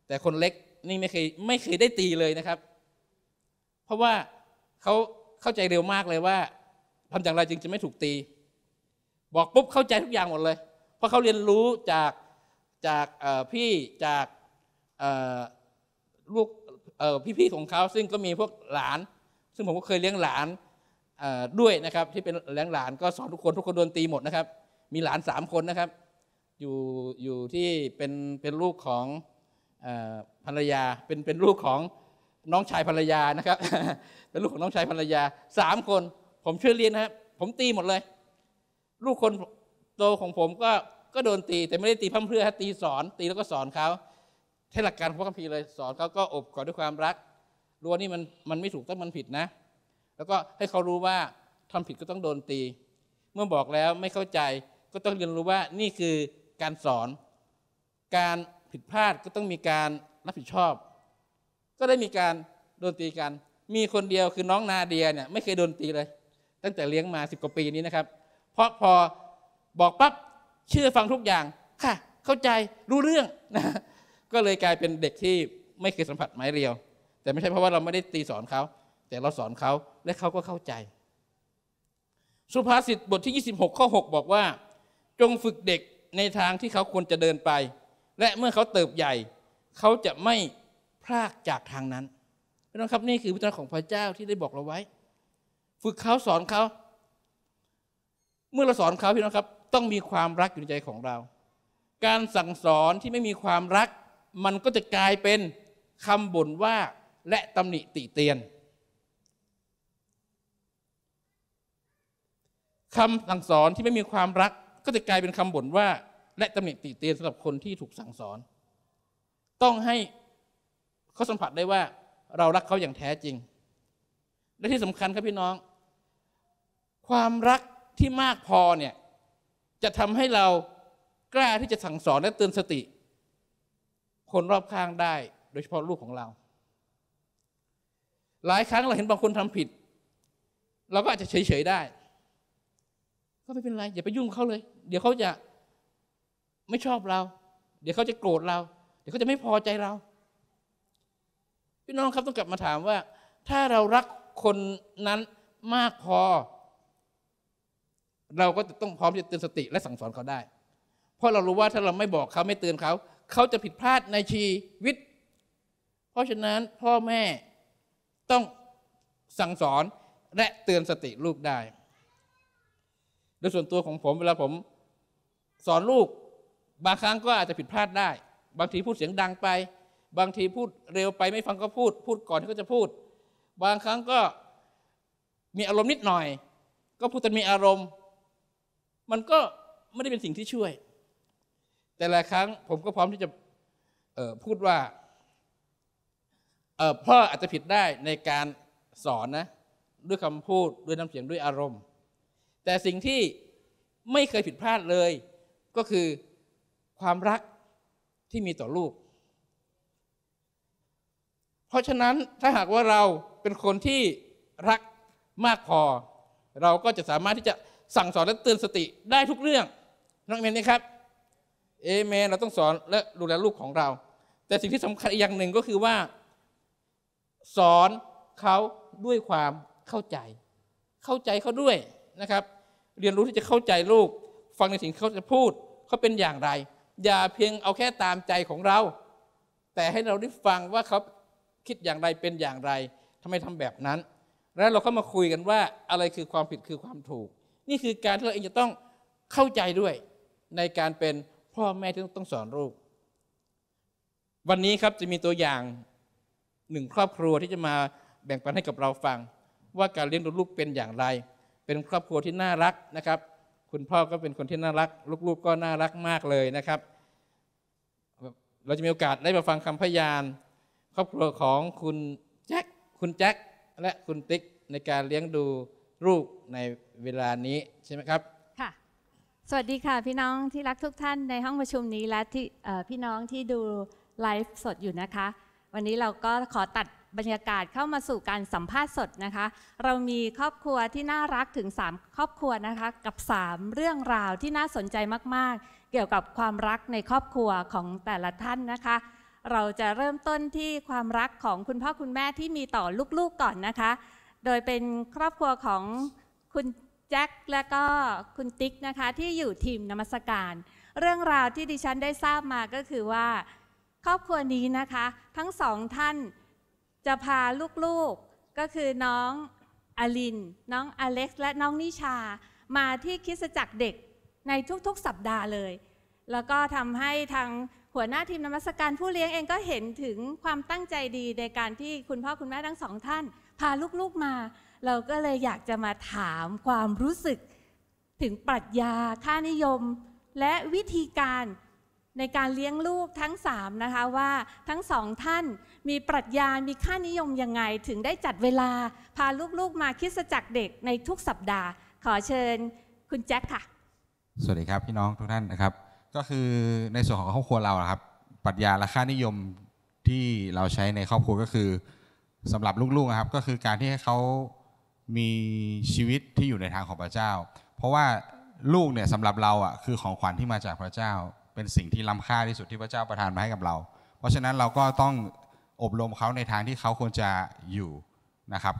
แต่คนเล็กนี่ไม่เคยไม่เคยได้ตีเลยนะครับ เพราะว่าเขาเข้าใจเร็วมากเลยว่าทำอย่างไรจึงจะไม่ถูกตี บอกปุ๊บเข้าใจทุกอย่างหมดเลย เพราะเขาเรียนรู้จากจากพี่จากลูกพี่ๆของเขาซึ่งก็มีพวกหลานซึ่งผมก็เคยเลี้ยงหลานด้วยนะครับที่เป็นแหลงหลานก็สอนทุกคน ทุกคนโดนตีหมดนะครับ มีหลานสามคนนะครับ อยู่อยู่ที่เป็นเป็นลูกของภรรยา เป็นเป็นลูกของน้องชายภรรยานะครับเป็นลูกของน้องชายภรรยาสามคนผมช่วยเรียนนะครับผมตีหมดเลย ลูกคนโตของผมก็ก็โดนตี แต่ไม่ได้ตีพ่อเพื่อตีสอนตีแล้วก็สอนเขาเทหลักการพระคัมภีร์เลยสอนเขาก็อบกอดด้วยความรักรัวนี่มันมันไม่ถูกต้องมันผิดนะแล้วก็ให้เขารู้ว่าทำผิดก็ต้องโดนตี เมื่อบอกแล้วไม่เข้าใจก็ต้องเรียนรู้ว่านี่คือการสอน การผิดพลาดก็ต้องมีการรับผิดชอบ ก็ได้มีการโดนตีกัน มีคนเดียวคือน้องนาเดียเนี่ยไม่เคยโดนตีเลย ตั้งแต่เลี้ยงมาสิบกว่าปีนี้นะครับเพราะพอบอกปั๊บเชื่อฟังทุกอย่างค่ะ เข้าใจรู้เรื่องนะก็เลยกลายเป็นเด็กที่ไม่เคยสัมผัสไม้เรียว แต่ไม่ใช่เพราะว่าเราไม่ได้ตีสอนเขาแต่เราสอนเขาและเขาก็เข้าใจ สุภาษิตบทที่ 26ข้อ6บอกว่า จงฝึกเด็กในทางที่เขาควรจะเดินไป และเมื่อเขาเติบใหญ่ เขาจะไม่พลากจากทางนั้นพี่น้องครับนี่คือพระเจ้าของพระเจ้าที่ได้บอกเราไว้ ฝึกเขาสอนเขาเมื่อเราสอนเขาพี่น้องครับ ต้องมีความรักอยู่ในใจของเรา การสั่งสอนที่ไม่มีความรัก มันก็จะกลายเป็นคำบ่นว่าและตำหนิติเตียนคำสั่งสอนที่ไม่มีความรักก็จะกลายเป็นคำบ่นว่าและตำหนิติเตียนสำหรับคนที่ถูกสั่งสอน ต้องให้เขาสัมผัสได้ว่าเรารักเขาอย่างแท้จริง และที่สำคัญครับพี่น้อง ความรักที่มากพอเนี่ยจะทำให้เรากล้าที่จะสั่งสอนและเตือนสติ คนรอบข้างได้โดยเฉพาะลูกของเรา หลายครั้งเราเห็นบางคนทำผิดเราก็อาจจะเฉยๆได้ก็ไม่เป็นไรอย่าไปยุ่งเขาเลย เดี๋ยวเขาจะไม่ชอบเรา เดี๋ยวเขาจะโกรธเราเดี๋ยวเขาจะไม่พอใจเราพี่น้องครับต้องกลับมาถามว่า ถ้าเรารักคนนั้นมากพอ เราก็จะต้องพร้อมจะเตือนสติและสั่งสอนเขาได้เพราะเรารู้ว่าถ้าเราไม่บอกเขาไม่เตือนเขา เขาจะผิดพลาดในชีวิตเพราะฉะนั้นพ่อแม่ต้องสั่งสอนและเตือนสติลูกได้ในยส่วนตัวของผมเวลาผมสอนลูก บางครั้งก็อาจจะผิดพลาดได้ บางทีพูดเสียงดังไป บางทีพูดเร็วไปไม่ฟังก็พูด พูดก่อนที่เขาจะพูด บางครั้งก็มีอารมณ์นิดหน่อย ก็พูดแต่มีอารมณ์ มันก็ไม่ได้เป็นสิ่งที่ช่วย แต่ละครั้งผมก็พร้อมที่จะพูดว่าพ่ออาจจะผิดได้ในการสอนนะด้วยคำพูดด้วยน้ำเสียงด้วยอารมณ์แต่สิ่งที่ไม่เคยผิดพลาดเลย ก็คือความรักที่มีต่อลูก เพราะฉะนั้นถ้าหากว่าเราเป็นคนที่รักมากพอ เราก็จะสามารถที่จะสั่งสอนและเตือนสติได้ทุกเรื่องน้องเมนนะครับเอเมนเราต้องสอนและดูแลลูกของเรา แต่สิ่งที่สำคัญอีกอย่างหนึ่งก็คือว่าสอนเขาด้วยความเข้าใจ เข้าใจเขาด้วยนะครับเรียนรู้ที่จะเข้าใจลูกฟังในสิ่งเขาจะพูดเขาเป็นอย่างไร อย่าเพียงเอาแค่ตามใจของเรา แต่ให้เราได้ฟังว่าเขาคิดอย่างไรเป็นอย่างไรทำไมทำแบบนั้น แล้วเราก็มาคุยกันว่าอะไรคือความผิดคือความถูก นี่คือการที่เราเองจะต้องเข้าใจด้วยในการเป็นพ่อแม่ที่ต้องสอนลูกวันนี้ครับจะมีตัวอย่างหนึ่งครอบครัวที่จะมาแบ่งปันให้กับเราฟัง ว่าการเลี้ยงดูลูกเป็นอย่างไรเป็นครอบครัวที่น่ารักนะครับ คุณพ่อก็เป็นคนที่น่ารักลูกๆก็น่ารักมากเลยนะครับ เราจะมีโอกาสได้มาฟังคำพยาน ครอบครัวของคุณแจ็คคุณแจ็คและคุณติ๊กในการเลี้ยงดูลูกในเวลานี้ใช่ไหมครับค่ะสวัสดีค่ะพี่น้องที่รักทุกท่านในห้องประชุมนี้และที่พี่น้องที่ดูไลฟ์สดอยู่นะคะวันนี้เราก็ขอตัดบรรยากาศเข้ามาสู่การสัมภาษณ์สดนะคะ เรามีครอบครัวที่น่ารักถึง 3 ครอบครัวนะคะ กับ 3 เรื่องราวที่น่าสนใจมากๆ เกี่ยวกับความรักในครอบครัวของแต่ละท่านนะคะ เราจะเริ่มต้นที่ความรักของคุณพ่อคุณแม่ที่มีต่อลูกๆ ก่อนนะคะ โดยเป็นครอบครัวของคุณแจ็คและก็คุณติ๊กนะคะ ที่อยู่ทีมนมัสการ เรื่องราวที่ดิฉันได้ทราบมาก็คือว่า ครอบครัวนี้นะคะ ทั้งสองท่านจะพาลูกๆก็คือน้องอลิน น้องอเล็กซ์และน้องนิชา มาที่คิสจักรเด็กในทุกๆสัปดาห์เลย แล้วก็ทำให้ทางหัวหน้าทีมนมัสการผู้เลี้ยงเองก็เห็นถึงความตั้งใจดีในการที่คุณพ่อ คุณแม่ทั้งสองท่าน พาลูกๆมา เราก็เลยอยากจะมาถามความรู้สึก ถึงปรัชญาค่านิยม และวิธีการในการเลี้ยงลูกทั้งสามนะคะว่าทั้งสองท่านมีปรัชญา มีค่านิยมยังไง ถึงได้จัดเวลาพาลูกๆ มาคิดสจักเด็กในทุกสัปดาห์ ขอเชิญคุณแจ็คค่ะ สวัสดีครับ พี่น้องทุกท่านนะครับ ก็คือในส่วนของครอบครัวเราครับปรัชญาและค่านิยมที่เราใช้ในครอบครัวก็คือ สำหรับลูกๆครับ ก็คือการที่ให้เขามีชีวิตที่อยู่ในทางของพระเจ้า เพราะว่าลูกเนี่ยสำหรับเราอ่ะคือของขวัญที่มาจากพระเจ้า เป็นสิ่งที่ล้ำค่าที่สุดที่พระเจ้าประทานมาให้กับเรา เพราะฉะนั้นเราก็ต้องอบรมเขาในทางที่เขาควรจะอยู่นะครับ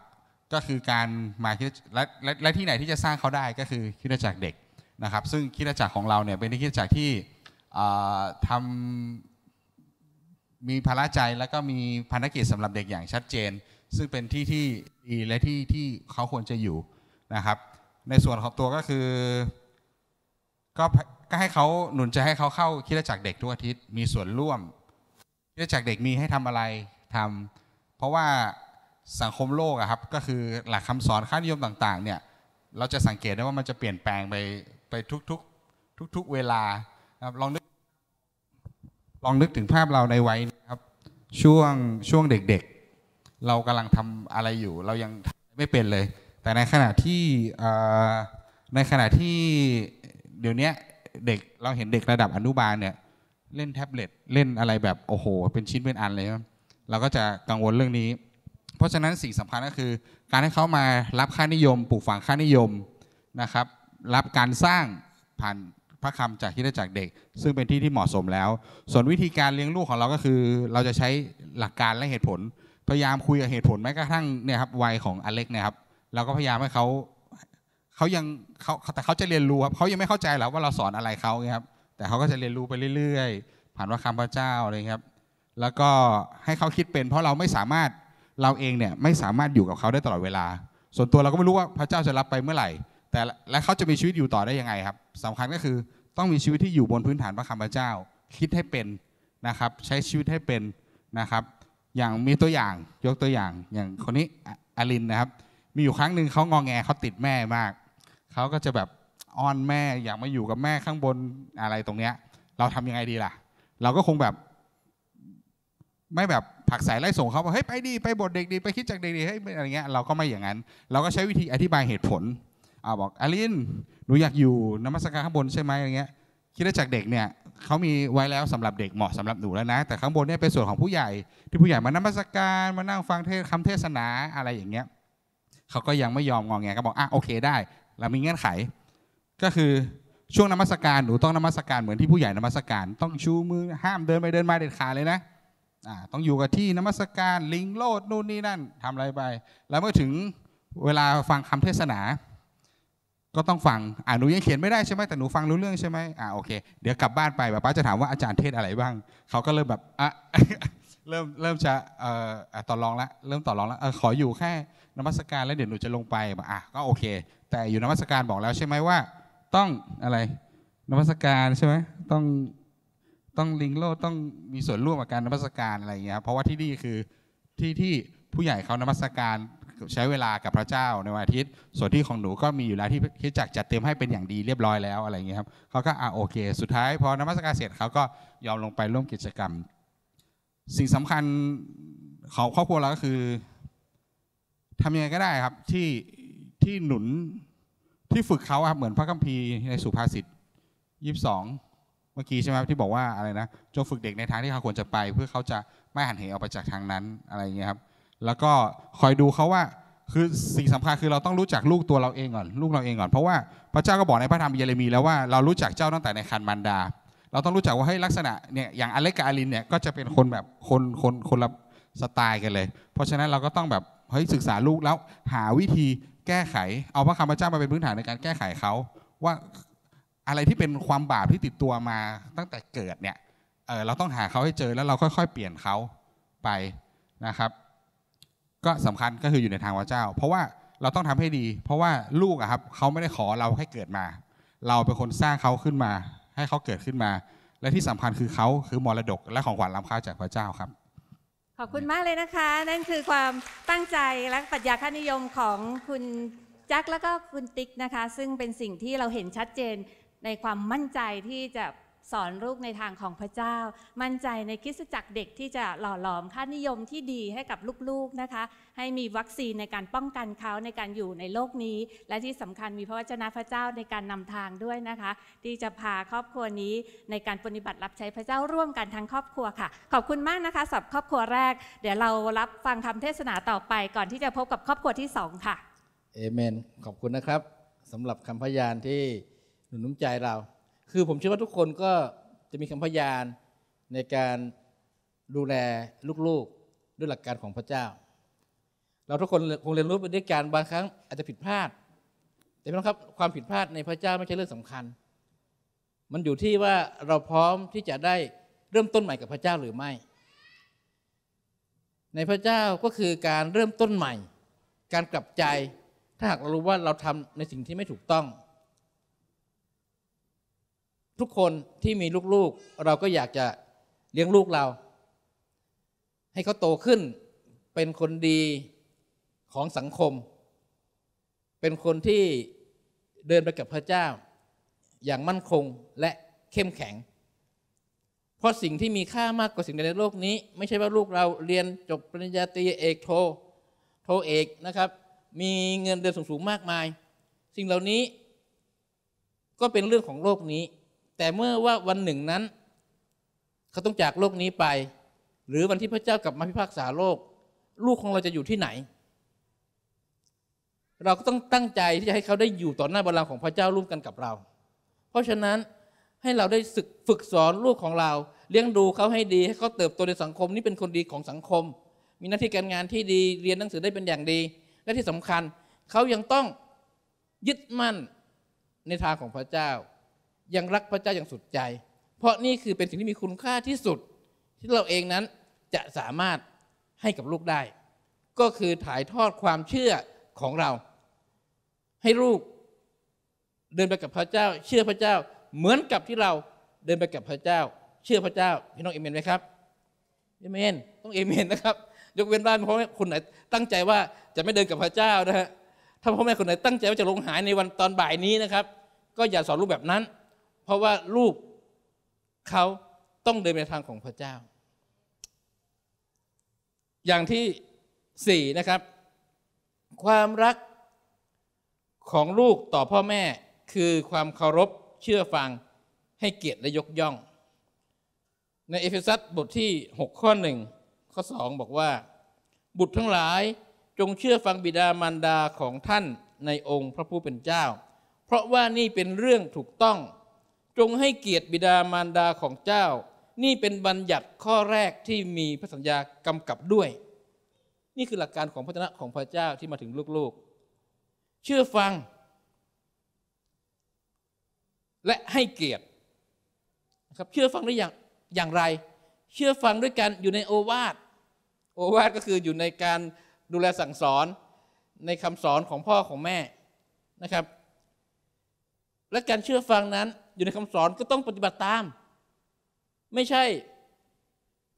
ก็คือการมาและและและที่ไหนที่จะสร้างเขาได้ก็คือคิดจักรเด็กนะครับซึ่งคิดจักรของเราเนี่ยเป็นคิดจักรที่ทำมีภาระใจแล้วก็มีภารกิจสำหรับเด็กอย่างชัดเจน ซึ่งเป็นที่ที่ดีและที่ที่เขาควรจะอยู่นะครับ ในส่วนของตัวก็คือก็ก็ให้เขาหนุนใจให้เขาเข้าคิดจักรเด็กทุกอาทิตย์มีส่วนร่วมเนื่องจากเด็กมีให้ทำอะไรทำ เพราะว่าสังคมโลกอะครับ ก็คือหลักคำสอนค่านิยมต่างๆเนี่ยเราจะสังเกตได้ว่ามันจะเปลี่ยนแปลงไปไปทุกๆทุกๆเวลาครับลองนึกลองนึกถึงภาพเราในวัยครับช่วงช่วงเด็กๆ เรากำลังทำอะไรอยู่ เรายังไม่เป็นเลย แต่ในขณะที่ในขณะที่เดี๋ยวนี้เด็กเราเห็นเด็กระดับอนุบาลเนี่ยเล่นแท็บเล็ตเล่นอะไรแบบโอ้โหเป็นชิ้นเป็นอันเลยเราก็จะกังวลเรื่องนี้ เพราะฉะนั้นสิ่งสำคัญก็คือ การให้เขามารับค่านิยมปลูกฝังค่านิยมนะครับ รับการสร้างผ่านพระคำจากที่ไดจากเด็ก ซึ่งเป็นที่ที่เหมาะสมแล้ว ส่วนวิธีการเลี้ยงลูกของเราก็คือ เราจะใช้หลักการและเหตุผล พยายามคุยกับเหตุผลแม้กระทั่งเนี่ยครับวัยของอเล็กเนี่ยครับ เราก็พยายามให้เขาเขายังเขาแต่เขาจะเรียนรู้ครับเขายังไม่เข้าใจหรอกว่าเราสอนอะไรเขาครับแต่เขาก็จะเรียนรู้ไปเรื่อยๆ ผ่านว่าคำพระเจ้าเลยครับ แล้วก็ให้เขาคิดเป็น เพราะเราไม่สามารถเราเองเนี่ยไม่สามารถอยู่กับเขาได้ตลอดเวลา ส่วนตัวเราก็ไม่รู้ว่าพระเจ้าจะรับไปเมื่อไหร่ แต่และเขาจะมีชีวิตอยู่ต่อได้ยังไงครับ สำคัญก็คือ ต้องมีชีวิตที่อยู่บนพื้นฐานพระคำพระเจ้า คิดให้เป็นนะครับใช้ชีวิตให้เป็นนะครับ อย่างมีตัวอย่างยกตัวอย่างอย่างคนนี้อลินนะครับ มีอยู่ครั้งหนึ่งเขางองแงเขาติดแม่มากเขาก็จะแบบอ้อนแม่อยากมาอยู่กับแม่ข้างบนอะไรตรงเนี้ยเราทำยังไงดีล่ะ เราก็คงแบบไม่แบบผักสายไล่ส่งเขาว่าเฮ้ยไปดี ไปบทเด็กดีไปคิดจากเด็กดีเฮ้ยอะไรเงี้ยเราก็ไม่อย่างนั้น เราก็ใช้วิธีอธิบายเหตุผลอ่าบอกอลินหนูอยากอยู่นมัสการข้างบนใช่ไหมอะไรเงี้ยคิดจากเด็กเนี่ยเขามีไว้แล้วสำหรับเด็กเหมาะสำหรับหนูแล้วนะ แต่ข้างบนเนี่ยเป็นส่วนของผู้ใหญ่ ที่ผู้ใหญ่มานมัสการมานั่งฟังเทศคำเทศนาอะไรอย่างเงี้ยเขาก็ยังไม่ยอมงองแงก็บอกอ่ะโอเคได้ เรามีเงื่อนไขก็คือช่วงนมัสการหนูต้องนมัสการเหมือนที่ผู้ใหญ่นมัสการต้องชูมือห้ามเดินไปเดินมาเด็ดขาดเลยนะต้องอยู่กับที่นมัสการลิงโลดนู่นนี่นั่นทำอะไรไปแล้วเมื่อถึงเวลาฟังคำเทศนา ก็ต้องฟังอ่าหนูยังเขียนไม่ได้ใช่ไหมแต่หนูฟังรู้เรื่องใช่ไหมอ่าโอเคเดี๋ยวกลับบ้านไปปบาป้าจะถามว่าอาจารย์เทศอะไรบ้างเขาก็เริ่มแบบอ่ะเริ่มเริ่มจะเอ่อต่อรองละเริ่มต่อรองละขออยู่แค่นมัสการแล้วเดี๋ยวหนูจะลงไปอ่ะก็โอเคแต่อยู่นมัสการบอกแล้วใช่ไหมว่าต้องอะไรนวัตการใช่ไหมต้องต้องลิงโลต้องมีส่วนร่วมกับการนวัตการอะไรอย่างเงี้ยเพราะว่าที่นี่คือที่ที่ผู้ใหญ่เขานวัตการใช้เวลากับพระเจ้า ในวันอาทิตย์ ส่วนที่ของหนูก็มีอยู่แล้วที่คิดจักจัดเตรียมให้เป็นอย่างดีเรียบร้อยแล้วอะไรอย่างเงี้ยครับเขาก็อ่าโอเคสุดท้ายพอนวัตการเสร็จเขาก็ยอมลงไปร่วมกิจกรรม สิ่งสำคัญของครอบครัวเราก็คือทำยังไงก็ได้ครับที่ที่หนุนที่ฝึกเขาครับเหมือนพระคัมภีร์ในสุภาษิตยี่สิบสองเมื่อกี้ใช่ไหมที่บอกว่าอะไรนะจงฝึกเด็กในทางที่เขาควรจะไป เพื่อเขาจะไม่หันเหออกไปจากทางนั้นอะไรเงี้ยครับแล้วก็คอยดูเขาว่าคือสิ่งสำคัญคือเราต้องรู้จักลูกตัวเราเองก่อนลูกเราเองก่อนเพราะว่าพระเจ้าก็บอกในพระธรรมเยเรมีแล้วว่า เรารู้จักเจ้าตั้งแต่ในคันมานดา เราต้องรู้จักว่าให้ลักษณะเนี่ยอย่างอเล็กกับอลรินเนี่ยก็จะเป็นคนแบบคนคนคนละสไตล์กันเลย เพราะฉะนั้นเราก็ต้องแบบเฮ้ยศึกษาลูกแล้วหาวิธีแก้ไขเอาพระคำพระเจ้ามาเป็นพื้นฐานในการแก้ไขเขาว่าอะไรที่เป็นความบาปที่ติดตัวมาตั้งแต่เกิดเนี่ยเเราต้องหาเขาให้เจอแล้วเราค่อย ๆ เปลี่ยนเขาไปนะครับ ก็สำคัญก็คืออยู่ในทางพระเจ้า เพราะว่าเราต้องทำให้ดี เพราะว่าลูกอะครับเขาไม่ได้ขอเราให้เกิดมา เราเป็นคนสร้างเขาขึ้นมา ให้เขาเกิดขึ้นมา และที่สำคัญคือเขาคือมรดกและของขวัญล้ำค่าจากพระเจ้าครับขอบคุณมากเลยนะคะ นั่นคือความตั้งใจและปรัชญาค่านิยมของคุณแจ็คแล้วก็คุณติ๊กนะคะ ซึ่งเป็นสิ่งที่เราเห็นชัดเจนในความมั่นใจที่จะสอนลูกในทางของพระเจ้า มั่นใจในคิสจักรเด็กที่จะหล่อหลอมค่านิยมที่ดีให้กับลูกๆนะคะ ให้มีวัคซีนในการป้องกันเขาในการอยู่ในโลกนี้ และที่สำคัญมีพระวจนะพระเจ้าในการนำทางด้วยนะคะ ที่จะพาครอบครัวนี้ในการปฏิบัติรับใช้พระเจ้าร่วมกันทั้งครอบครัวค่ะ ขอบคุณมากนะคะสำหรับครอบครัวแรก เดี๋ยวเรารับฟังคำเทศนาต่อไปก่อนที่จะพบกับครอบครัวที่สองค่ะเอเมนขอบคุณนะครับสำหรับคำพยานที่หนุนน้ใจเราคือผมเชื่อว่าทุกคนก็จะมีคำพยานในการดูแลลูกๆด้วยหลักการของพระเจ้า เราทุกคนคงเรียนรู้ไปด้วยกันบางครั้งอาจจะผิดพลาดแต่ไม่ต้องครับความผิดพลาดในพระเจ้าไม่ใช่เรื่องสำคัญ มันอยู่ที่ว่าเราพร้อมที่จะได้เริ่มต้นใหม่กับพระเจ้าหรือไม่ ในพระเจ้าก็คือการเริ่มต้นใหม่ การกลับใจถ้าหากเรารู้ว่าเราทำในสิ่งที่ไม่ถูกต้องทุกคนที่มีลูกๆ เราก็อยากจะเลี้ยงลูกเรา ให้เขาโตขึ้นเป็นคนดีของสังคม เป็นคนที่เดินไปกับพระเจ้าอย่างมั่นคงและเข้มแข็ง เพราะสิ่งที่มีค่ามากกว่าสิ่งใดในโลกนี้ ไม่ใช่ว่าลูกเราเรียนจบปริญญาตรีเอกโทโทเอกนะครับ มีเงินเดือนสูงๆ มากมาย สิ่งเหล่านี้ก็เป็นเรื่องของโลกนี้แต่เมื่อว่าวันหนึ่งนั้นเขาต้องจากโลกนี้ไป หรือวันที่พระเจ้ากลับมาพิพากษาโลก ลูกของเราจะอยู่ที่ไหน เราก็ต้องตั้งใจที่จะให้เขาได้อยู่ต่อหน้าบัลลังก์ของพระเจ้าร่วมกันกับเรา เพราะฉะนั้นให้เราได้ศึกฝึกสอนลูกของเรา เลี้ยงดูเขาให้ดีให้เขาเติบโตในสังคม นี่เป็นคนดีของสังคม มีหน้าที่การงานที่ดีเรียนหนังสือได้เป็นอย่างดี และที่สำคัญเขายังต้องยึดมั่นในทางของพระเจ้ายังรักพระเจ้าอย่างสุดใจ เพราะนี่คือเป็นสิ่งที่มีคุณค่าที่สุด ที่เราเองนั้นจะสามารถให้กับลูกได้ ก็คือถ่ายทอดความเชื่อของเรา ให้ลูกเดินไปกับพระเจ้าเชื่อพระเจ้า เหมือนกับที่เราเดินไปกับพระเจ้า เชื่อพระเจ้าพี่น้องเอเมนไหมครับเอเมนต้องเอเมนนะครับยกเว้นบ้านพ่อแม่คนไหนตั้งใจว่าจะไม่เดินกับพระเจ้านะฮะถ้าพ่อแม่คนไหนตั้งใจว่าจะลงหายในวันตอนบ่ายนี้นะครับ ก็อย่าสอนลูกแบบนั้นเพราะว่าลูกเขาต้องเดินในทางของพระเจ้า อย่างที่สี่นะครับ ความรักของลูกต่อพ่อแม่คือความเคารพเชื่อฟังให้เกียรติและยกย่อง ในเอเฟซัสบทที่ 6 ข้อ 1 ข้อ 2 บอกว่า บุตรทั้งหลายจงเชื่อฟังบิดามารดาของท่านในองค์พระผู้เป็นเจ้า เพราะว่านี่เป็นเรื่องถูกต้องจงให้เกียรติบิดามารดาของเจ้า นี่เป็นบัญญัติข้อแรกที่มีพระสัญญากำกับด้วย นี่คือหลักการของพระธนะของพระเจ้าที่มาถึงลูกๆ เชื่อฟัง และให้เกียรติครับเชื่อฟังได้อย่างอย่างไร เชื่อฟังด้วยกันอยู่ในโอวาทโอวาทก็คืออยู่ในการดูแลสั่งสอนในคำสอนของพ่อของแม่นะครับ และการเชื่อฟังนั้นอยู่ในคำสอนก็ต้องปฏิบัติตาม ไม่ใช่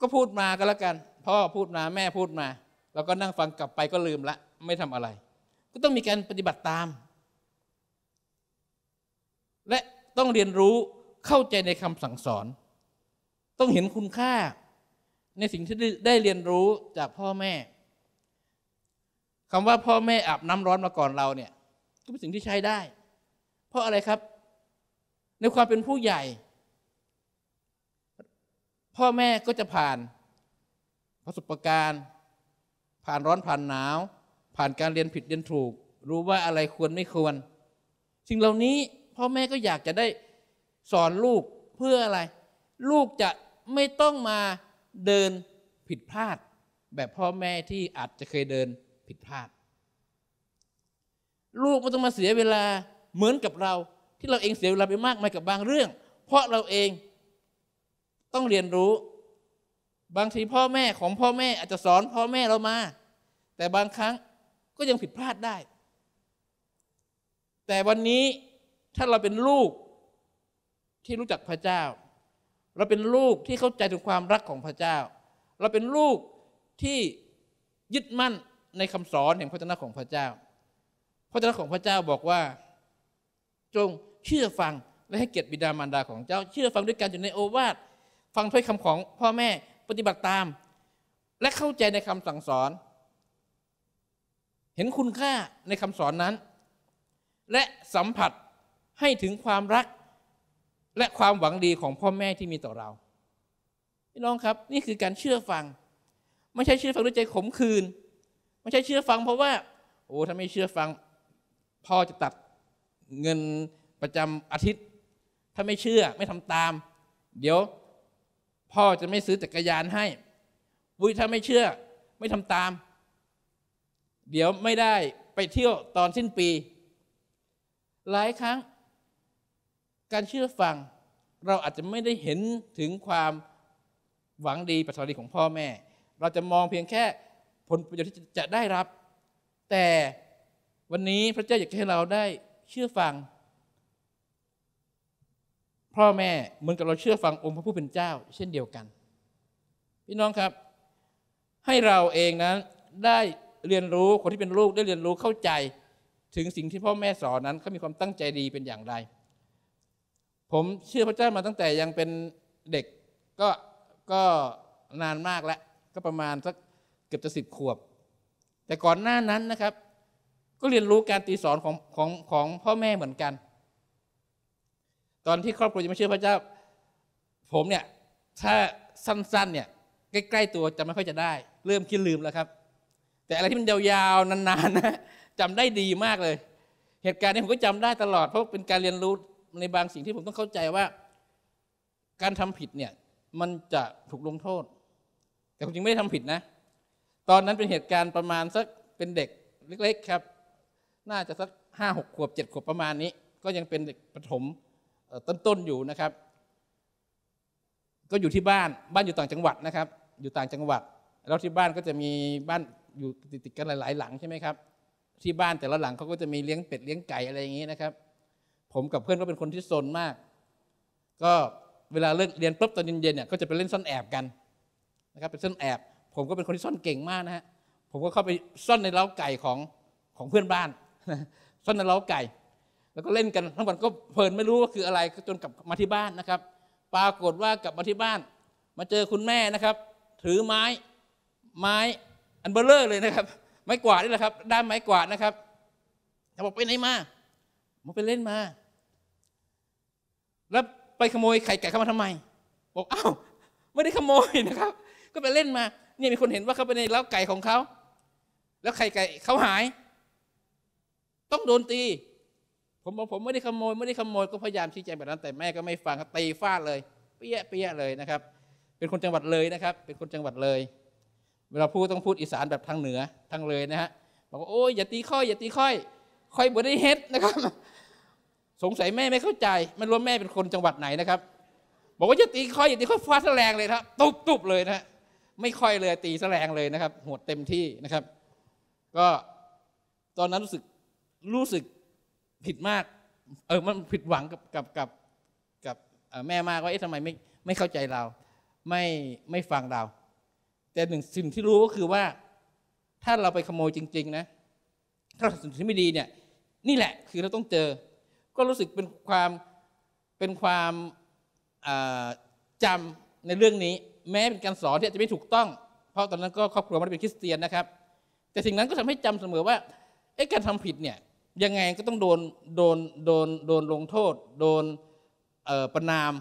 ก็พูดมาก็แล้วกันพ่อพูดมาแม่พูดมาเราก็นั่งฟังกลับไปก็ลืมละไม่ทำอะไร ก็ต้องมีการปฏิบัติตาม และต้องเรียนรู้เข้าใจในคำสั่งสอน ต้องเห็นคุณค่า ในสิ่งที่ได้เรียนรู้จากพ่อแม่ คำว่าพ่อแม่อาบน้ำร้อนมาก่อนเราเนี่ยก็เป็นสิ่งที่ใช้ได้ เพราะอะไรครับในความเป็นผู้ใหญ่ พ่อแม่ก็จะผ่านประสบการณ์ผ่านร้อนผ่านหนาว ผ่านการเรียนผิดเรียนถูก รู้ว่าอะไรควรไม่ควร สิ่งเหล่านี้พ่อแม่ก็อยากจะได้สอนลูกเพื่ออะไร ลูกจะไม่ต้องมาเดินผิดพลาด แบบพ่อแม่ที่อาจจะเคยเดินผิดพลาด ลูกไม่ต้องมาเสียเวลาเหมือนกับเราที่เราเองเสียเวลาไปมากมายกับบางเรื่อง เพราะเราเองต้องเรียนรู้ บางทีพ่อแม่ของพ่อแม่อาจจะสอนพ่อแม่เรามา แต่บางครั้งก็ยังผิดพลาดได้ แต่วันนี้ถ้าเราเป็นลูกที่รู้จักพระเจ้า เราเป็นลูกที่เข้าใจถึงความรักของพระเจ้า เราเป็นลูกที่ยึดมั่นในคำสอนแห่งพระเจ้าของพระเจ้าพระเจ้าของพระเจ้าบอกว่าจงเชื่อฟังและให้เกียรติบิดามารดาของเจ้าเชื่อฟังด้วยการ อยู่ในโอวาทฟังถ้อยคำของพ่อแม่ปฏิบัติตาม และเข้าใจในคำสั่งสอน เห็นคุณค่าในคำสอนนั้น และสัมผัสให้ถึงความรักและความหวังดีของพ่อแม่ที่มีต่อเราพี่น้องครับนี่คือการเชื่อฟัง ไม่ใช่เชื่อฟังด้วยใจขมขื่นไม่ใช่เชื่อฟัง เพราะว่า โอ้ถ้าไม่เชื่อฟังพ่อจะตัดเงินประจำอาทิตย์ถ้าไม่เชื่อไม่ทำตาม เดี๋ยว พ่อจะไม่ซื้อจักรยานให้วุ้ยถ้าไม่เชื่อไม่ทำตาม เดี๋ยวไม่ได้ไปเที่ยวตอนสิ้นปี หลายครั้ง การเชื่อฟัง เราอาจจะไม่ได้เห็นถึงความหวังดีประสดีของพ่อแม่ เราจะมองเพียงแค่ผลประโยชน์ที่จะได้รับ แต่วันนี้พระเจ้าอยากให้เราได้เชื่อฟังพ่อแม่เหมือนกับเราเชื่อฟังองค์พระผู้เป็นเจ้าเช่นเดียวกัน พี่น้องครับ ให้เราเองนั้นได้เรียนรู้คนที่เป็นลูกได้เรียนรู้เข้าใจถึงสิ่งที่พ่อแม่สอนนั้นเขามีความตั้งใจดีเป็นอย่างไร ผมเชื่อพระเจ้ามาตั้งแต่ยังเป็นเด็ก ก็ก็นานมากแล้วก็ประมาณสักเกือบจะสิบขวบ แต่ก่อนหน้านั้นนะครับ ก็เรียนรู้การตีสอนของของของพ่อแม่เหมือนกันตอนที่ครอบครัวยังไม่เชื่อพระเจ้า ผมเนี่ย ถ้าสั้นๆ เนี่ย ใกล้ ๆ ตัวจะไม่ค่อยจะได้ เริ่มคิดลืมแล้วครับ แต่อะไรที่มันยาวๆนานๆนะจำได้ดีมากเลย เหตุการณ์นี้ ผมก็จำได้ตลอด เพราะเป็นการเรียนรู้ในบางสิ่งที่ ผมต้องเข้าใจว่า การทำผิดเนี่ยมันจะถูกลงโทษ แต่ผมจริงไม่ได้ทำผิดนะ ตอนนั้นเป็นเหตุการณ์ประมาณสักเป็นเด็กเล็ก ๆครับ น่าจะสักห้าหกขวบเจ็ดขวบประมาณนี้ ก็ยังเป็นเด็กประถมต้นๆ อยู่นะครับ ก็อยู่ที่บ้านบ้านอยู่ต่างจังหวัดนะครับ อยู่ต่างจังหวัด แล้วที่บ้านก็จะมีบ้านอยู่ติดๆกันหลายๆหลังใช่ไหมครับ ที่บ้านแต่ละหลังเขาก็จะมีเลี้ยงเป็ดเลี้ยงไก่อะไรอย่างนี้นะครับ ผมกับเพื่อนก็เป็นคนที่ซนมาก ก็เวลาเลิกเรียนปุ๊บตอนเย็นๆเนี่ยก็จะไปเล่นซ่อนแอบกันนะครับเป็นซ่อนแอบ ผมก็เป็นคนที่ซ่อนเก่งมากนะฮะผมก็เข้าไปซ่อนในเล้าไก่ของของเพื่อนบ้านซ่อนในเล้าไก่แล้วก็เล่นกันทั้งวันก็เพลินไม่รู้ว่าคืออะไรจนกลับมาที่บ้านนะครับ ปรากฏว่ากลับมาที่บ้านมาเจอคุณแม่นะครับ ถือไม้ ไม้อันเบลเลอร์เลยนะครับ ไม้กวาดนี่แหละครับด้ามไม้กวาดนะครับเขาบอกไปไหนมามาไปเล่นมา แล้วไปขโมยไข่ไก่เข้ามาทำไมบอกอ้าวไม่ได้ขโมยนะครับ ก็ไปเล่นมา เนี่ยมีคนเห็นว่าเขาไปในเล้าไก่ของเขาแล้วไข่ไก่เขาหาย ต้องโดนตีผมบอกผมไม่ได้ขโมยไม่ได้ขโมยก็พยายามชี้แจงแบบนั้น แต่แม่ก็ไม่ฟังตีฟาดเลยเปี้ยเปี้ยเลยนะครับ เป็นคนจังหวัดเลยนะครับ เป็นคนจังหวัดเลย เวลาพูดต้องพูดอีสานแบบทางเหนือทางเลยนะฮะบอกว่าโอ้ยอย่าตีค่อย อย่าตีค่อย ค่อยบ่ได้เฮ็ดนะครับ สงสัยแม่ไม่เข้าใจ มันรู้แม่เป็นคนจังหวัดไหนนะครับ บอกว่าอย่าตีค่อยอย่าตีค่อยฟาดแรงเลยครับตุบตุบเลยนะฮะไม่ค่อยเลยตีแรงเลยนะครับหดเต็มที่นะครับ ก็ตอนนั้นรู้สึกรู้สึกผิดมากเออมันผิดหวังกับกับกับกับแม่มากว่าเอ๊ะทำไมไม่ไม่เข้าใจเราไม่ไม่ฟังเรา แต่หนึ่งสิ่งที่รู้ก็คือว่าถ้าเราไปขโมยจริงๆนะถ้าเราสิ่งที่ไม่ดีเนี่ยนี่แหละคือเราต้องเจอ ก็รู้สึกเป็นความเป็นความจำในเรื่องนี้ แม้เป็นการสอนที่จจะไม่ถูกต้อง เพราะตอนนั้นก็ครอบครัวไม่ได้เป็นคริสเตียนนะครับ แต่สิ่งนั้นก็ทำให้จำเสมอว่าการทำผิดเนี่ยยังไงก็ต้องโดนโดนโดนโดนลงโทษ โดนประนาม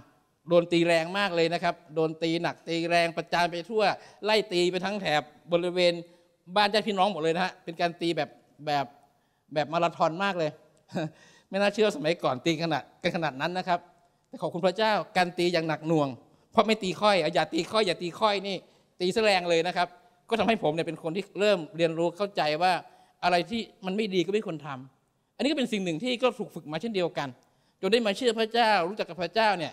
โดนตีแรงมากเลยนะครับ โดนตีหนักตีแรงประจานไปทั่วไล่ตีไปทั้งแถบบริเวณบ้านญาติพี่น้องหมดเลยนะฮะเป็นการตีแบบแบบแบบมาราธอนมากเลย ไม่น่าเชื่อสมัยก่อนตีขนาดกันขนาดนั้นนะครับ แต่ขอบคุณพระเจ้าการตีอย่างหนักหน่วง เพราะไม่ตีค่อยอย่าตีค่อยอย่าตีค่อยนี่ตีแแรงเลยนะครับ ก็ทำให้ผมเนี่ยเป็นคนที่เริ่มเรียนรู้เข้าใจว่าอะไรที่มันไม่ดีก็ไม่ควรทำอันนี้ก็เป็นสิ่งหนึ่งที่ก็ถูกฝึกมาเช่นเดียวกัน จนได้มาเชื่อพระเจ้า รู้จักกับพระเจ้าเนี่ย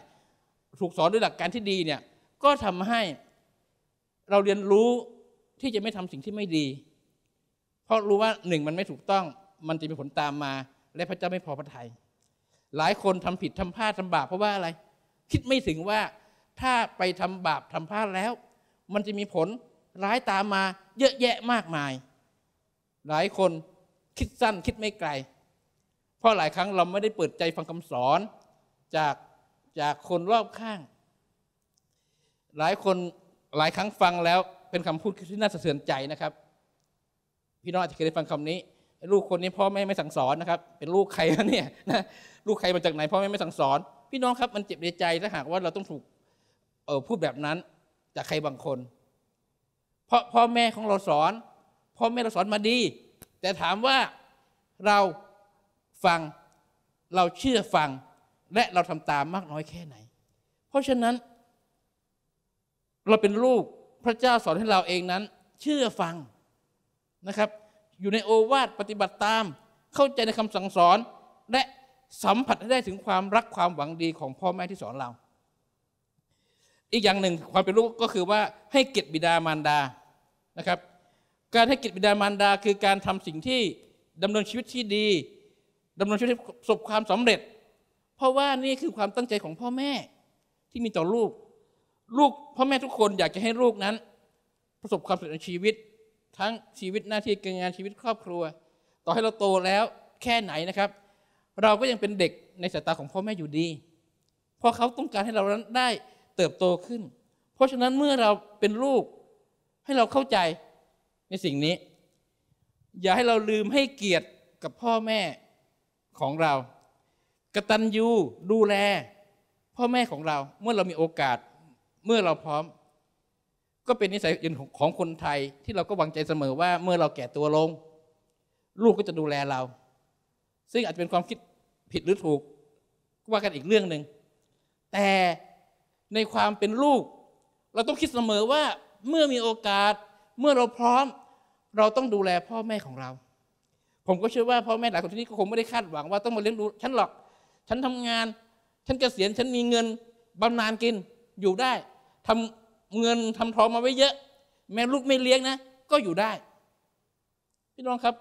ถูกสอนด้วยหลักการที่ดีเนี่ยก็ทำให้เราเรียนรู้ที่จะไม่ทำสิ่งที่ไม่ดี เพราะรู้ว่าหนึ่งมันไม่ถูกต้องมันจะมีผลตามมาและพระเจ้าไม่พอพระทยัยหลายคนทำผิดทำพลาดทาบาปเพราะว่าอะไร คิดไม่ถึงว่าถ้าไปทำบาปทำพลาดแล้ว มันจะมีผลร้ายตามมาเยอะแยะมากมาย หลายคนคิดสั้นคิดไม่ไกลพราะหลายครั้งเราไม่ได้เปิดใจฟังคำสอนจากจากคนรอบข้าง หลายคนหลายครั้งฟังแล้วเป็นคำพูดที่น่าสะเทือนใจนะครับ พี่น้องอาจจะเคยได้ฟังคำนี้ ลูกคนนี้พ่อแม่ไม่สั่งสอนนะครับ เป็นลูกใครเนี่ยนะลูกใครมาจากไหนพ่อแม่ไม่สั่งสอน พี่น้องครับมันเจ็บในใจถ้าหากว่าเราต้องถูกเออพูดแบบนั้นจากใครบางคนเพราะพ่อแม่ของเราสอนพ่อแม่เราสอนมาดี แต่ถามว่าเราฟังเราเชื่อฟังและเราทำตามมากน้อยแค่ไหน เพราะฉะนั้น เราเป็นลูกพระเจ้าสอนให้เราเองนั้น เชื่อฟังนะครับ อยู่ในโอวาทปฏิบัติตาม เข้าใจในคำสั่งสอน และสัมผัสให้ได้ถึงความรักความหวังดีของพ่อแม่ที่สอนเรา อีกอย่างหนึ่งความเป็นลูกก็คือว่าให้เกียรติบิดามารดานะครับ การให้เกียรติบิดามารดาคือการทำสิ่งที่ดำเนินชีวิตที่ดีดำเนินชีวิตประสบความสำเร็จ เพราะว่านี่คือความตั้งใจของพ่อแม่ที่มีต่อลูก ลูกพ่อแม่ทุกคนอยากจะให้ลูกนั้น ประสบความสำเร็จในชีวิตทั้งชีวิตหน้าที่การงานชีวิตครอบครัว ต่อให้เราโตแล้วแค่ไหนนะครับ เราก็ยังเป็นเด็กในสายตาของพ่อแม่อยู่ดี เพราะเขาต้องการให้เรานั้นได้เติบโตขึ้น เพราะฉะนั้นเมื่อเราเป็นลูกให้เราเข้าใจในสิ่งนี้ อย่าให้เราลืมให้เกียรติกับพ่อแม่ของเรากตัญญูดูแล พ่อแม่ของเรา เมื่อเรามีโอกาสเมื่อเราพร้อม ก็เป็นนิสัยอื่นของคนไทยที่เราก็วางใจเสมอว่าเมื่อเราแก่ตัวลง ลูกก็จะดูแลเรา ซึ่งอาจจะเป็นความคิดผิดหรือถูกก็ว่ากันอีกเรื่องหนึ่งแต่ในความเป็นลูก เราต้องคิดเสมอว่า เมื่อมีโอกาส เมื่อเราพร้อม เราต้องดูแลพ่อแม่ของเราผมก็เชื่อว่าพ่อแม่หลายคนที่นี่ก็คงไม่ได้คาดหวังว่าต้องมาเลี้ยงดูฉันหรอกฉันทำงาน ฉันเกษียณ ฉันมีเงินบำนาญกินอยู่ได้ ทำเงินทำทองมาไว้เยอะ แม่ลูกไม่เลี้ยงนะ ก็อยู่ได้ พี่น้องครับ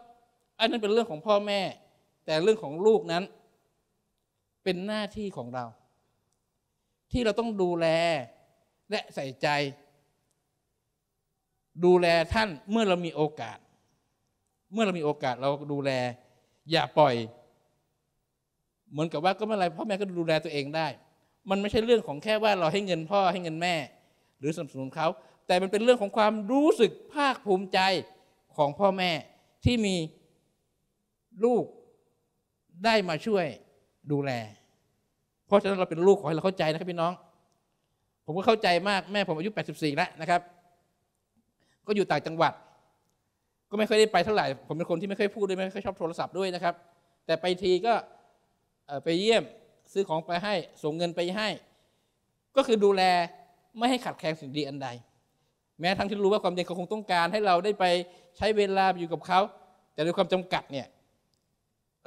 อันนั้นเป็นเรื่องของพ่อแม่ แต่เรื่องของลูกนั้น เป็นหน้าที่ของเรา ที่เราต้องดูแลและใส่ใจ ดูแลท่านเมื่อเรามีโอกาสเมื่อเรามีโอกาสเราดูแล อย่าปล่อย เหมือนกับว่าก็ไม่อไรพ่อแม่ก็ดูแลตัวเองได้ มันไม่ใช่เรื่องของแค่ว่าเราให้เงินพ่อให้เงินแม่ หรือสนับสนุนเขาแต่มันเป็นเรื่องของความรู้สึกภาคภูมิใจของพ่อแม่ ที่มีลูกได้มาช่วยดูแล เพราะฉะนั้นเราเป็นลูกขอให้เราเข้าใจนะครับพี่น้อง ผมก็เข้าใจมากแม่ ผมอายุ 84 แล้วนะครับ ก็อยู่ต่างจังหวัดก็ไม่ค่อยได้ไปเท่าไหร่ผมเป็นคนที่ไม่ค่อยพูดด้วยไม่ค่อยชอบโทรศัพท์ด้วยนะครับ แต่ไปทีก็ไปเยี่ยมซื้อของไปให้ส่งเงินไปให้ ก็คือดูแลไม่ให้ขัดแคลนสิ่งดีอันใด แม้ทั้งที่รู้ว่าความจริงเขาคงต้องการให้เราได้ไปใช้เวลาอยู่กับเขาแต่ด้วยความจำกัดเนี่ย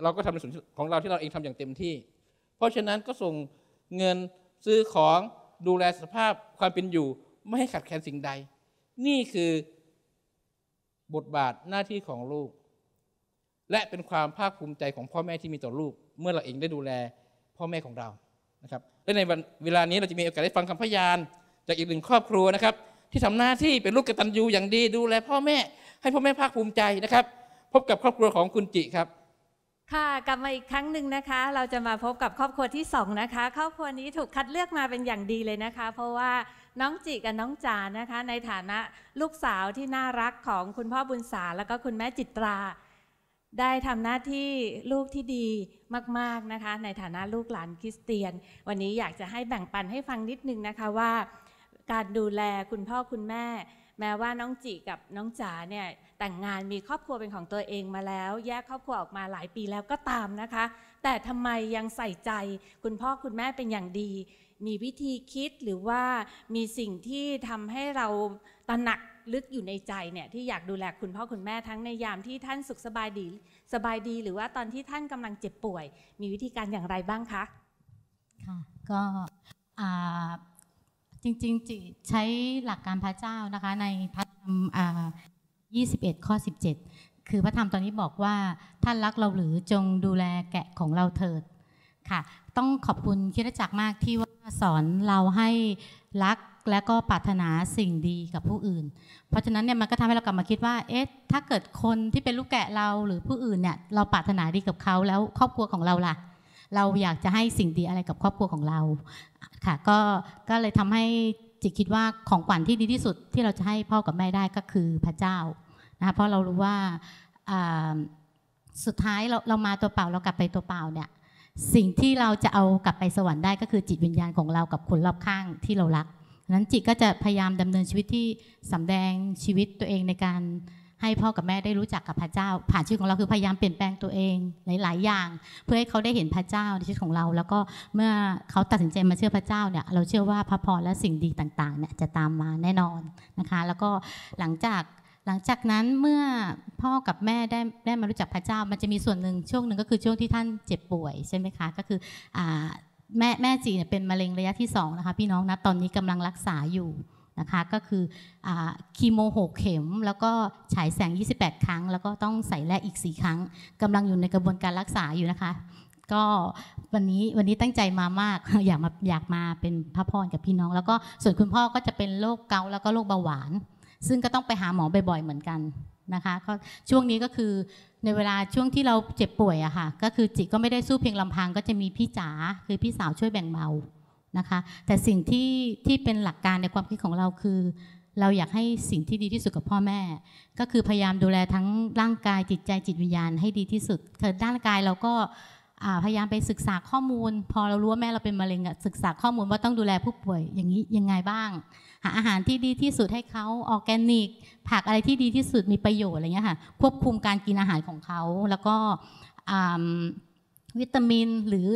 เราก็ทำในส่วนของเราที่เราเองทำอย่างเต็มที่ เพราะฉะนั้นก็ส่งเงินซื้อของดูแลสภาพความเป็นอยู่ ไม่ให้ขัดแคลนสิ่งใด นี่คือบทบาทหน้าที่ของลูก และเป็นความภาคภูมิใจของพ่อแม่ที่มีต่อลูก เมื่อเราเองได้ดูแลพ่อแม่ของเรานะครับและในเวลานี้เราจะมีโอกาสได้ฟังคำพยาน จากอีกหนึ่ง ครอบครัวนะครับ ที่ทำหน้าที่เป็นลูกกตัญญูอย่างดีดูแลพ่อแม่ ให้พ่อแม่ภาคภูมิใจนะครับ พบกับครอบครัวของคุณจิครับค่ะกลับมาอีกครั้งหนึ่งนะคะ เราจะมาพบกับครอบครัวที่2นะคะ ครอบครัวนี้ถูกคัดเลือกมาเป็นอย่างดีเลยนะคะ เพราะว่าน้องจิกับน้องจานะคะ ในฐานะลูกสาวที่น่ารักของคุณพ่อบุญสาแล้วก็คุณแม่จิตรา ได้ทำหน้าที่ลูกที่ดีมากๆนะคะ ในฐานะลูกหลานคริสเตียน วันนี้อยากจะให้แบ่งปันให้ฟังนิดนึงนะคะว่า การดูแลคุณพ่อคุณแม่ แม้ว่าน้องจิกับน้องจ๋าเนี่ยแต่งงานมีครอบครัวเป็นของตัวเองมาแล้ว แยกครอบครัวออกมาหลายปีแล้วก็ตามนะคะ แต่ทำไมยังใส่ใจคุณพ่อคุณแม่เป็นอย่างดี มีวิธีคิดหรือว่ามีสิ่งที่ทำให้เราตระหนักลึกอยู่ในใจเนี่ยที่อยากดูแลคุณพ่อคุณแม่ทั้งในยามที่ท่านสุขสบายดีสบายดีหรือว่าตอนที่ท่านกำลังเจ็บป่วย มีวิธีการอย่างไรบ้างคะค่ะก็จริงๆใช้หลักการพระเจ้านะคะในพระธรรม21ข้อ17 คือพระธรรมตอนนี้บอกว่าท่านรักเราหรือจงดูแลแกะของเราเถิดค่ะ ต้องขอบคุณคิดจักมากที่ว่าสอนเราให้รักและก็ปรารถนาสิ่งดีกับผู้อื่น เพราะฉะนั้นเนี่ยมันก็ทำให้เรากลับมาคิดว่า เอ๊ะถ้าเกิดคนที่เป็นลูกแกะเรา หรือผู้อื่นเนี่ยเราปรารถนาดีกับเขาแล้วครอบครัวของเราล่ะ เราอยากจะให้สิ่งดีอะไรกับครอบครัวของเราค่ะ ก็ ก็เลยทำให้จิตคิดว่าของขวัญที่ดีที่สุดที่เราจะให้พ่อกับแม่ได้ก็คือพระเจ้านะเพราะเรารู้ว่าสุดท้ายเราเรามาตัวเปล่าเรากลับไปตัวเปล่าเนี่ยสิ่งที่เราจะเอากลับไปสวรรค์ได้ก็คือจิตวิญญาณของเรากับคนรอบข้างที่เรารักนั้นจิตก็จะพยายามดำเนินชีวิตที่สำแดงชีวิตตัวเองในการให้พ่อกับแม่ได้รู้จักกับพระเจ้า ผ่านชีวิตของเราคือพยายามเปลี่ยนแปลงตัวเองหลายๆอย่าง เพื่อให้เขาได้เห็นพระเจ้าในชีวิตของเรา แล้วก็เมื่อเขาตัดสินใจมาเชื่อพระเจ้าเนี่ยเราเชื่อว่าพระพรและสิ่งดีต่างๆเนี่ยจะตามมาแน่นอนนะคะ แล้วก็หลังจากหลังจากนั้นเมื่อพ่อกับแม่ได้ได้มารู้จักพระเจ้า มันจะมีส่วนหนึ่งช่วงหนึ่งก็คือช่วงที่ท่านเจ็บป่วยใช่ไหมคะก็คืออแม่แม่จีเนี่ยเป็นมะเร็งระยะที่2นะคะพี่น้องนะตอนนี้กำลังรักษาอยู่นะคะก็คือคีโมหกเข็ม แล้วก็ฉายแสง 28 ครั้ง แล้วก็ต้องใส่แร่อีก 4 ครั้ง กำลังอยู่ในกระบวนการรักษาอยู่นะคะก็วันนี้วันนี้ตั้งใจมามากอยากมาอยากมาเป็นพระพรกับพี่น้อง แล้วก็ส่วนคุณพ่อก็จะเป็นโรคเกาแล้วก็โรคเบาหวานซึ่งก็ต้องไปหาหมอบ่อยๆเหมือนกันนะคะ ช่วงนี้ก็คือในเวลาช่วงที่เราเจ็บป่วยอะค่ะ ก็คือจิตก็ไม่ได้สู้เพียงลำพัง ก็จะมีพี่จ๋าคือพี่สาวช่วยแบ่งเบานะคะ แต่สิ่งที่ที่เป็นหลักการในความคิดของเราคือ เราอยากให้สิ่งที่ดีที่สุดกับพ่อแม่ ก็คือพยายามดูแลทั้งร่างกาย จิตใจจิตวิญญาณให้ดีที่สุดคือด้านกายเราก็พยายามไปศึกษาข้อมูล พอเรารู้ว่าแม่เราเป็นมะเร็งศึกษาข้อมูลว่าต้องดูแลผู้ป่วยอย่างนี้ยังไงบ้าง หาอาหารที่ดีที่สุดให้เขาออแกนิก ผักอะไรที่ดีที่สุดมีประโยชน์อะไรเงี้ยค่ะควบคุมการกินอาหารของเขาแล้วก็วิตามิน หรือ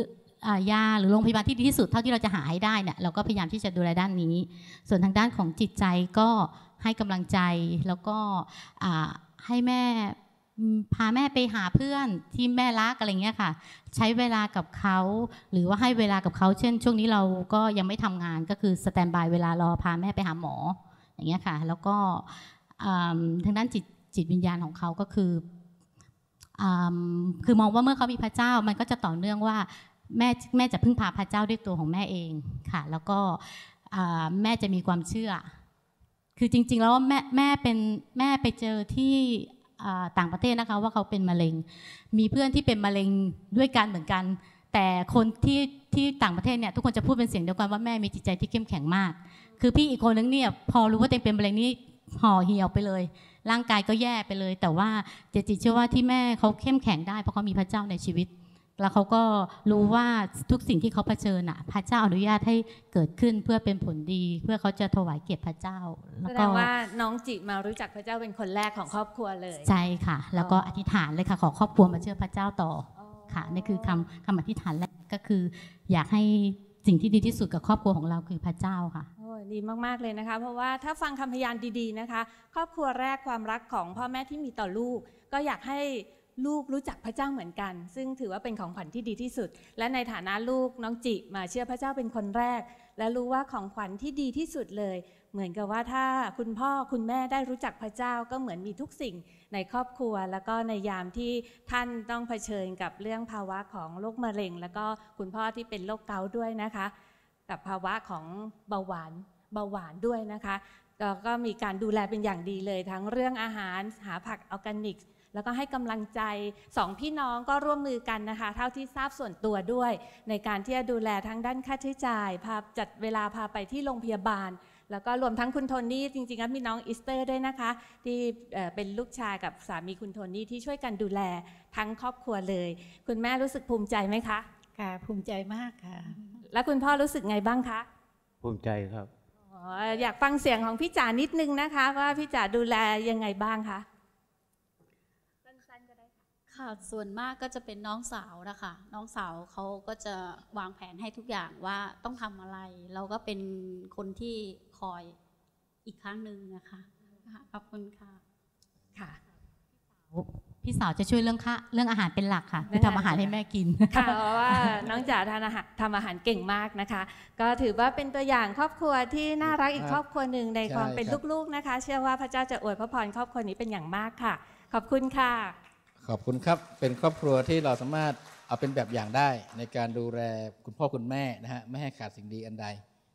ยาหรือโรงพยาบาลที่ดีที่สุดเท่าที่เราจะหาให้ได้เนี่ยเราก็พยายามที่จะดูแลด้านนี้ ส่วนทางด้านของจิตใจก็ให้กำลังใจแล้วก็ให้แม่พาแม่ไปหาเพื่อนที่แม่รักอะไรเงี้ยค่ะ ใช้เวลากับเขาหรือว่าให้เวลากับเขาเช่นช่วงนี้เราก็ยังไม่ทำงานก็คือสแตนบายเวลารอพาแม่ไปหาหมออย่างเงี้ยค่ะ แล้วก็ทางด้านจิตจิตวิญญาณของเขาก็คืออคือมองว่าเมื่อเขามีพระเจ้ามันก็จะต่อเนื่องว่าแม่แม่จะพึ่งพาพระเจ้าด้วยตัวของแม่เองค่ะ แล้วก็แม่จะมีความเชื่อ คือจริงๆแล้วแม่แม่เป็นแม่ไปเจอที่ต่างประเทศนะคะว่าเขาเป็นมะเร็งมีเพื่อนที่เป็นมะเร็งด้วยกันเหมือนกัน แต่คนที่ที่ต่างประเทศเนี่ยทุกคนจะพูดเป็นเสียงเดียวกันว่าแม่มีจิตใจที่เข้มแข็งมาก คือพี่อีกคนนึงเนี่ยพอรู้ว่าตัวเองเป็นมะเร็งนี่ห่อเหี่ยวไปเลย ร่างกายก็แย่ไปเลย แต่ว่าเจจิเชื่อว่าที่แม่เขาเข้มแข็งได้เพราะเขามีพระเจ้าในชีวิตแล้วเขาก็รู้ว่าทุกสิ่งที่เขาเผชิญอ่ะพระเจ้าอนุญาตให้เกิดขึ้นเพื่อเป็นผลดีเพื่อเขาจะถวายเกียรติพระเจ้าแล้วก็ว่าน้องจิมารู้จักพระเจ้าเป็นคนแรกของครอบครัวเลยใช่ค่ะ แล้วก็อธิษฐานเลยค่ะขอครอบครัวมาเชื่อพระเจ้าต่อค่ะนี่คือคำคำอธิษฐานแรกก็คือ อยากให้สิ่งที่ดีที่สุดกับครอบครัวของเราคือพระเจ้าค่ะดีมากๆเลยนะคะ เพราะว่าถ้าฟังคำพยานดี ๆนะคะ ครอบครัวแรกความรักของพ่อแม่ที่มีต่อลูก ก็อยากให้ลูกรู้จักพระเจ้าเหมือนกัน ซึ่งถือว่าเป็นของขวัญที่ดีที่สุด และในฐานะลูกน้องจิมาเชื่อพระเจ้าเป็นคนแรก และรู้ว่าของขวัญที่ดีที่สุดเลย เหมือนกับว่าถ้าคุณพ่อคุณแม่ได้รู้จักพระเจ้าก็เหมือนมีทุกสิ่งในครอบครัวแล้วก็ในยามที่ท่านต้องเผชิญกับเรื่องภาวะของโรคมะเร็ง แล้วก็คุณพ่อที่เป็นโรคเกาต์ด้วยนะคะ กับภาวะของเบาหวานเบาหวานด้วยนะคะก็มีการดูแลเป็นอย่างดีเลย ทั้งเรื่องอาหารหาผักออร์แกนิกแล้วก็ให้กำลังใจสองพี่น้องก็ร่วมมือกันนะคะ เท่าที่ทราบส่วนตัวด้วย ในการที่จะดูแลทั้งด้านค่าใช้จ่ายพาจัดเวลาพาไปที่โรงพยาบาล แล้วก็รวมทั้งคุณโทนี่จริงๆแล้วมีน้องอิสเตอร์ด้วยนะคะ ที่เป็นลูกชายกับสามีคุณโทนี่ที่ช่วยกันดูแลทั้งครอบครัวเลย คุณแม่รู้สึกภูมิใจไหมคะ ค่ะ ภูมิใจมากค่ะ แล้วคุณพ่อรู้สึกไงบ้างคะ ภูมิใจครับอยากฟังเสียงของพี่จ๋านิดนึงนะคะ ว่าพี่จ๋าดูแลยังไงบ้างคะค่ะส่วนมากก็จะเป็นน้องสาวนะคะ น้องสาวเขาก็จะ วางแผนให้ทุกอย่างว่าต้องทำอะไร เราก็เป็นคนที่คอยอีกครั้งหนึ่งนะคะขอบคุณค่ะค่ะ พี่สาวจะช่วยเรื่องค่าเรื่องอาหารเป็นหลักค่ะคือทำอาหารให้แม่กินค่ะเพราะว่าน้องจ๋าทานอาหารทำอาหารเก่งมากนะคะ ก็ถือว่าเป็นตัวอย่างครอบครัวที่น่ารักอีกครอบครัวหนึ่งในความเป็นลูกๆนะคะ เชื่อว่าพระเจ้าจะอวยพระพรครอบครัวนี้เป็นอย่างมากค่ะ ขอบคุณค่ะขอบคุณครับเป็นครอบครัวที่เราสามารถเอาเป็นแบบอย่างได้ในการดูแลคุณพ่อคุณแม่นะฮะไม่ให้ขาดสิ่งดีอันใด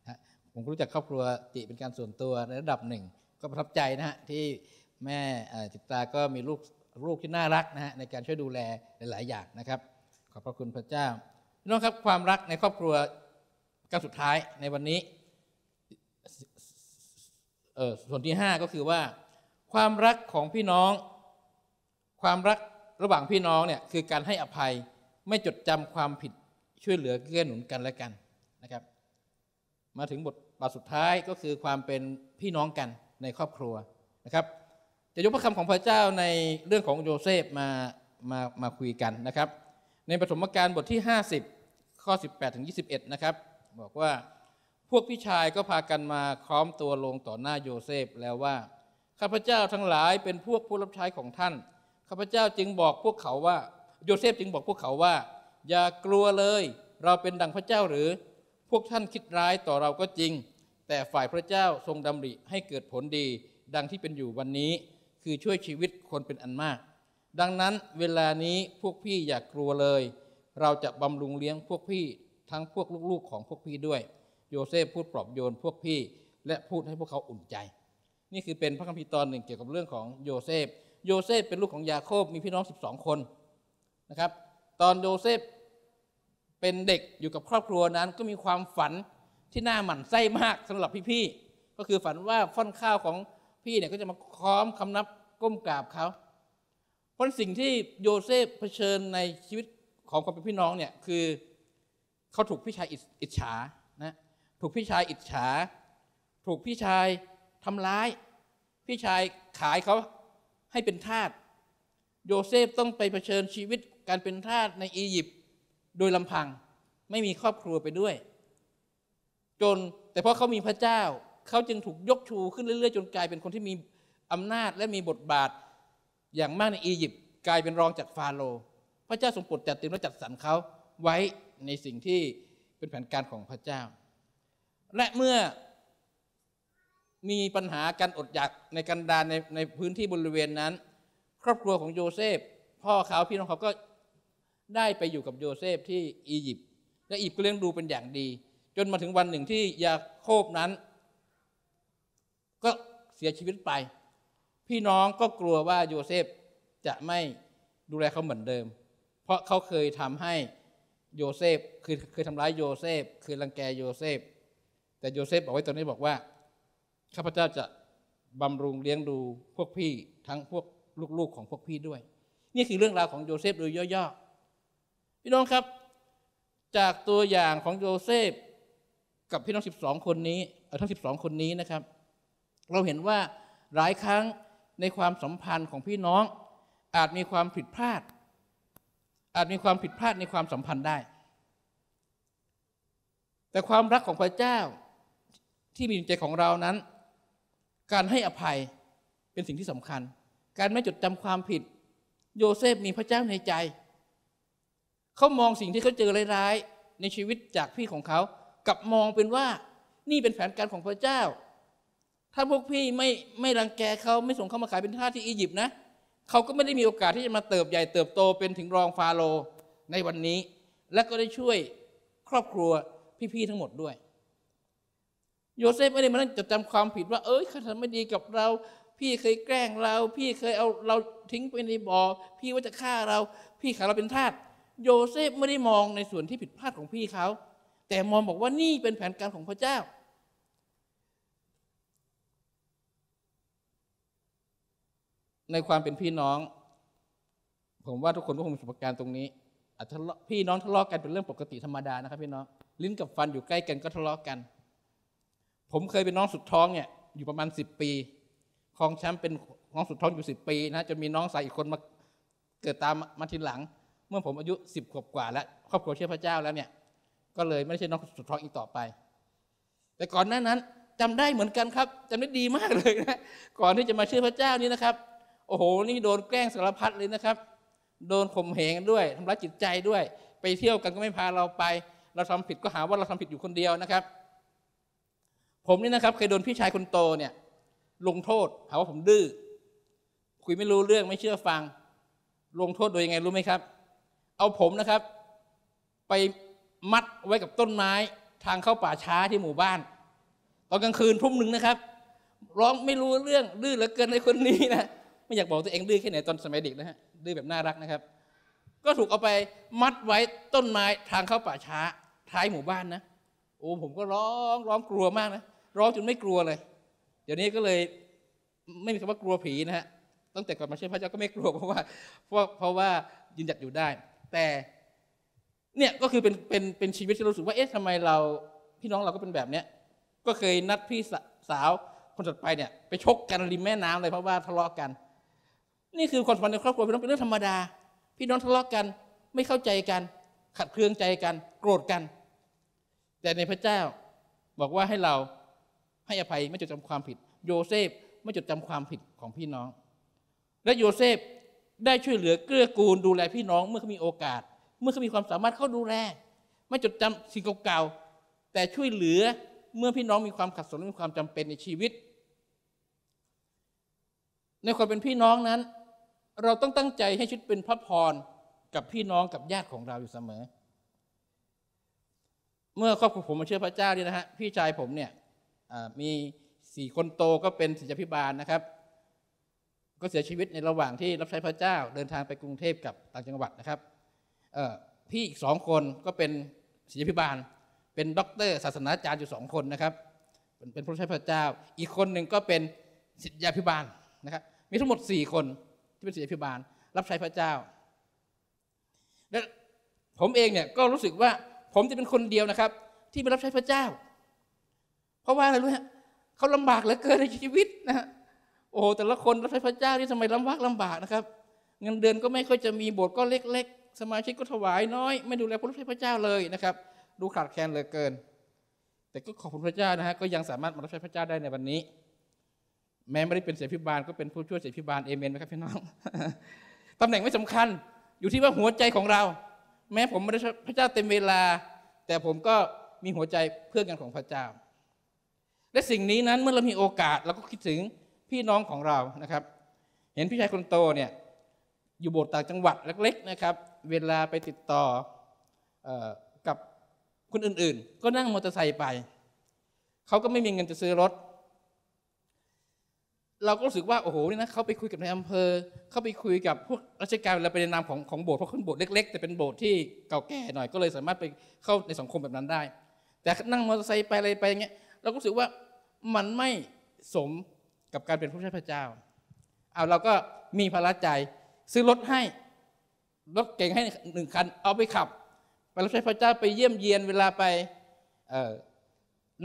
นะผมรู้จักครอบครัวติเป็นการส่วนตัวในระดับหนึ่งก็ประทับใจนะฮะที่แม่จิตตาก็มีลูกลูกที่น่ารักนะฮะในการช่วยดูแลหลายๆ อย่างนะครับ ขอบพระคุณพระเจ้าน้องครับความรักในครอบครัวก้าวสุดท้ายในวันนี้ส่วนที่ 5 ก็คือว่า ความรักของพี่น้อง ความรักระหว่างพี่น้องเนี่ยคือการให้อภัยไม่จดจำความผิดช่วยเหลือเกื้อหนุนกันและกันนะครับ มาถึงบทบาทสุดท้ายก็คือความเป็นพี่น้องกันในครอบครัวนะครับจะยกพระคำของพระเจ้าในเรื่องของโยเซฟมามามาคุยกันนะครับ ในปฐมกาลบทที่ 50 ข้อ 18ถึง21นะครับบอกว่าพวกพี่ชายก็พากันมาคล้อมตัวลงต่อหน้าโยเซฟแล้วว่าข้าพเจ้าทั้งหลายเป็นพวกผู้รับใช้ของท่านข้าพเจ้าจึงบอกพวกเขาว่า โยเซฟจึงบอกพวกเขาว่า อย่ากลัวเลย เราเป็นดังพระเจ้าหรือพวกท่านคิดร้ายต่อเราก็จริง แต่ฝ่ายพระเจ้าทรงดำริให้เกิดผลดี ดังที่เป็นอยู่วันนี้คือช่วยชีวิตคนเป็นอันมาก ดังนั้นเวลานี้พวกพี่อย่ากลัวเลย เราจะบำรุงเลี้ยงพวกพี่ทั้งพวกลูกๆของพวกพี่ด้วย โยเซฟพูดปลอบโยนพวกพี่และพูดให้พวกเขาอุ่นใจ นี่คือเป็นพระคัมภีร์ตอนหนึ่งเกี่ยวกับเรื่องของโยเซฟโยเซฟเป็นลูกของยาโคบมีพี่น้อง 12 คนนะครับตอนโยเซฟเป็นเด็กอยู่กับครอบครัวนั้น ก็มีความฝันที่น่าหมั่นไส้มากสำหรับพี่ๆก็คือฝันว่าฟ่อนข้าวของพี่เนี่ยก็จะมาค้อมคำนับก้มกราบเขาเพราะสิ่งที่โยเซฟเผชิญในชีวิตของความเป็นพี่น้องเนี่ยคือเขาถูกพี่ชายอิจฉานะถูกพี่ชายอิจฉา ถูกพี่ชายทำร้าย พี่ชายขายเขาให้เป็นทาสโยเซฟต้องไปเผชิญชีวิตการเป็นทาสในอียิปต์โดยลำพังไม่มีครอบครัวไปด้วย จนแต่เพราะเขามีพระเจ้าเขาจึงถูกยกชูขึ้นเรื่อย ๆ จนกลายเป็นคนที่มีอำนาจและมีบทบาทอย่างมากในอียิปต์กลายเป็นรองจากฟาโรห์พระเจ้าทรงโปรดจัดเตรียมและจัดสรรเขาไว้ในสิ่งที่เป็นแผนการของพระเจ้า และเมื่อมีปัญหาการอดอยาก ในกันดารในในพื้นที่บริเวณนั้น ครอบครัวของโยเซฟพ่อเขาพี่น้องเขาก็ได้ไปอยู่กับโยเซฟที่อียิปต์และอียิปต์ก็เลี้ยงดูเป็นอย่างดี จนมาถึงวันหนึ่งที่ยาโคบนั้น ก็เสียชีวิตไป พี่น้องก็กลัวว่าโยเซฟจะไม่ดูแลเขาเหมือนเดิม เพราะเขาเคยทำให้โยเซฟคือเคยทำร้ายโยเซฟคือรังแกโยเซฟ แต่โยเซฟบอกไว้ตอนนี้บอกว่าข้าพเจ้าจะบำรุงเลี้ยงดูพวกพี่ทั้งพวกลูกๆของพวกพี่ด้วย นี่คือเรื่องราวของโยเซฟโดยย่อๆ พี่น้องครับ จากตัวอย่างของโยเซฟกับพี่น้อง 12 คนนี้ทั้ง 12 คนนี้นะครับ เราเห็นว่าหลายครั้งในความสัมพันธ์ของพี่น้อง อาจมีความผิดพลาด อาจมีความผิดพลาดในความสัมพันธ์ได้ แต่ความรักของพระเจ้า ที่มีในใจของเรานั้นการให้อภัยเป็นสิ่งที่สำคัญ การไม่จดจำความผิด โยเซฟมีพระเจ้าในใจ เขามองสิ่งที่เขาเจอ ร้ายๆ ในชีวิตจากพี่ของเขา กับมองเป็นว่านี่เป็นแผนการของพระเจ้า ถ้าพวกพี่ไม่ไม่รังแกเขาไม่ส่งเขามาขายเป็นทาสที่อียิปต์นะ เขาก็ไม่ได้มีโอกาสที่จะมาเติบใหญ่เติบโต เป็นถึงรองฟาโรในวันนี้ และก็ได้ช่วยครอบครัวพี่ๆทั้งหมดด้วยโยเซฟไม่ได้มานั่งจดจำความผิดว่าเอ้ยเขาทำไม่ดีกับเรา พี่เคยแกล้งเราพี่เคยเอาเราทิ้งไปในบ่อพี่ว่าจะฆ่าเรา พี่ขาเราเป็นทาสโยเซฟไม่ได้มองในส่วนที่ผิดพลาดของพี่เขาแต่มองบอกว่านี่เป็นแผนการของพระเจ้า ในความเป็นพี่น้อง ผมว่าทุกคนก็คงมีประสบการณ์ตรงนี้อาจจะพี่น้องทะเลาะกันเป็นเรื่องปกติธรรมดานะครับพี่น้องลิ้นกับฟันอยู่ใกล้กันก็ทะเลาะกันผมเคยเป็นน้องสุดท้องเนี่ยอยู่ประมาณสิบปีคลองแชมป์เป็นน้องสุดท้องอยู่สิบปีนะจนมีน้องสายอีกคนมาเกิดตามมาทีหลัง เมื่อผมอายุสิบขวบกว่าแล้ว ครอบครัวเชื่อพระเจ้าแล้วเนี่ย ก็เลยไม่ใช่น้องสุดท้องอีกต่อไป แต่ก่อนหน้านั้นจำได้เหมือนกันครับจำได้ดีมากเลยนะก่อนที่จะมาเชื่อพระเจ้านี่นะครับ โอ้โห นี่โดนแกล้งสารพัดเลยนะครับ โดนข่มเหงด้วยทำร้ายจิตใจด้วย ไปเที่ยวกันก็ไม่พาเราไป เราทำผิดก็หาว่าเราทำผิดอยู่คนเดียวนะครับผมนี่นะครับเคยโดนพี่ชายคนโตเนี่ยลงโทษหาว่าผมดื้อคุยไม่รู้เรื่องไม่เชื่อฟัง ลงโทษโดยยังไงรู้ไหมครับ เอาผมนะครับ ไปมัดไว้กับต้นไม้ ทางเข้าป่าช้าที่หมู่บ้านตอนกลางคืนทุ่มหนึ่งนะครับ ร้องไม่รู้เรื่องดื้อเหลือเกินไอ้คนนี้นะไม่อยากบอกตัวเองดื้อแค่ไหนตอนสมัยเด็กนะฮะดื้อแบบน่ารักนะครับ ก็ถูกเอาไปมัดไว้ต้นไม้ทางเข้าป่าช้าท้ายหมู่บ้านนะโอ้ผมก็ร้องร้องกลัวมากนะร้องจนไม่กลัวเลย เดี๋ยวนี้ก็เลยไม่มีคำว่ากลัวผีนะฮะ ตั้งแต่ก่อนมา เชื่อพระเจ้าก็ไม่กลัว เพราะว่าเพราะเพราะว่ายืนหยัดอยู่ได้ แต่เนี่ยก็คือเป็นเป็นเป็นชีวิตที่รู้สึกว่าเอ๊ะทำไมเราพี่น้องเราก็เป็นแบบเนี้ยก็เคยนัดพี่สาวคนสุดไปเนี่ยไปชกกันริมแม่น้ำเลย เพราะว่าทะเลาะกัน นี่คือความสัมพันธ์ในครอบครัวพี่น้องเป็นเรื่องธรรมดา พี่น้องทะเลาะกันไม่เข้าใจกัน ขัดเคืองใจกันโกรธกัน แต่ในพระเจ้าบอกว่าให้เราให้อภัยไม่จดจำความผิด โยเซฟไม่จดจำความผิดของพี่น้อง และโยเซฟได้ช่วยเหลือเกื้อกูลดูแลพี่น้อง เมื่อเขามีโอกาสเมื่อเขามีความสามารถเขาดูแลไม่จดจำสิ่งเก่าๆแต่ช่วยเหลือเมื่อพี่น้องมีความขัดสน มีความจำเป็นในชีวิตในความเป็นพี่น้องนั้น เราต้องตั้งใจให้ชุดเป็นพระพรกับพี่น้องกับญาติของเราอยู่เสมอ เมื่อครอบครัวผมมาเชื่อพระเจ้าเนี่นะฮะพี่ชายผมเนี่ยมีสี่คนโตก็เป็นศิษยพิบาลนะครับ ก็เสียชีวิตในระหว่างที่รับใช้พระเจ้าเดินทางไปกรุงเทพกับต่างจังหวัดนะครับพี่อีกสองคนก็เป็นศิษยพิบาล เป็นด็อกเตอร์ศาสนาจารย์อยู่สองคนนะครับเป็นผู้ใช้พระเจ้า อีกคนหนึ่งก็เป็นศิษยพิบาลนะครับมีทั้งหมดสี่คนที่เป็นศิษยพิบาลรับใช้พระเจ้าและผมเองเนี่ยก็รู้สึกว่าผมจะเป็นคนเดียวนะครับที่ไม่รับใช้พระเจ้าเพราะว่าอะไรรู้ฮะเขาลำบากเหลือเกินในชีวิตนะฮะโอ้แต่ละคนรับใช้พระเจ้าที่ทำไมลำบากลำบากนะครับ เงินเดือนก็ไม่ค่อยจะมีโบสถ์ก็เล็กๆ สมาชิกก็ถวายน้อย ไม่ดูแลผู้รับใช้พระเจ้าเลยนะครับ ดูขาดแคลนเหลือเกิน แต่ก็ขอบคุณพระเจ้านะฮะก็ยังสามารถมารับใช้พระเจ้าได้ในวันนี้ แม้ไม่ได้เป็นเสพิบาลก็เป็นผู้ช่วยเสพิบาลเอเมนไหมครับพี่น้องตำแหน่งไม่สำคัญอยู่ที่ว่าหัวใจของเรา แม้ผมไม่ได้พระเจ้าเต็มเวลา แต่ผมก็มีหัวใจเพื่อนกันของพระเจ้าและสิ่งนี้นั้นเมื่อเรามีโอกาสเราก็คิดถึงพี่น้องของเรานะครับ เห็นพี่ชายคนโตเนี่ยอยู่โบสถ์ต่างจังหวัดเล็กๆนะครับ เวลาไปติดต่ออกับคนอื่นๆ ก็นั่งมอเตอร์ไซค์ไปเขาก็ไม่มีเงินจะซื้อรถ เราก็รู้สึกว่าโอ้โหนี่นะเขาไปคุยกับในอำเภอเขาไปคุยกับพวกราชการเราไปในนามของของโบสถ์เพราะขึ้นโบสถ์เล็กๆแต่เป็นโบสถ์ที่เก่าแก่หน่อยก็เลยสามารถไปเข้าในสังคมแบบนั้นได้ แต่นั่งมอเตอร์ไซค์ไปอะไรไปอย่างเงี้ยเราก็รู้สึกว่ามันไม่สมกับการเป็นผู้ใช้พระเจ้าเอาเราก็มีภาระใจซื้อรถให้รถเก่งให้หนึ่งคัน เอาไปขับไปรับใช้พระเจ้าไปเยี่ยมเยียนเวลาไป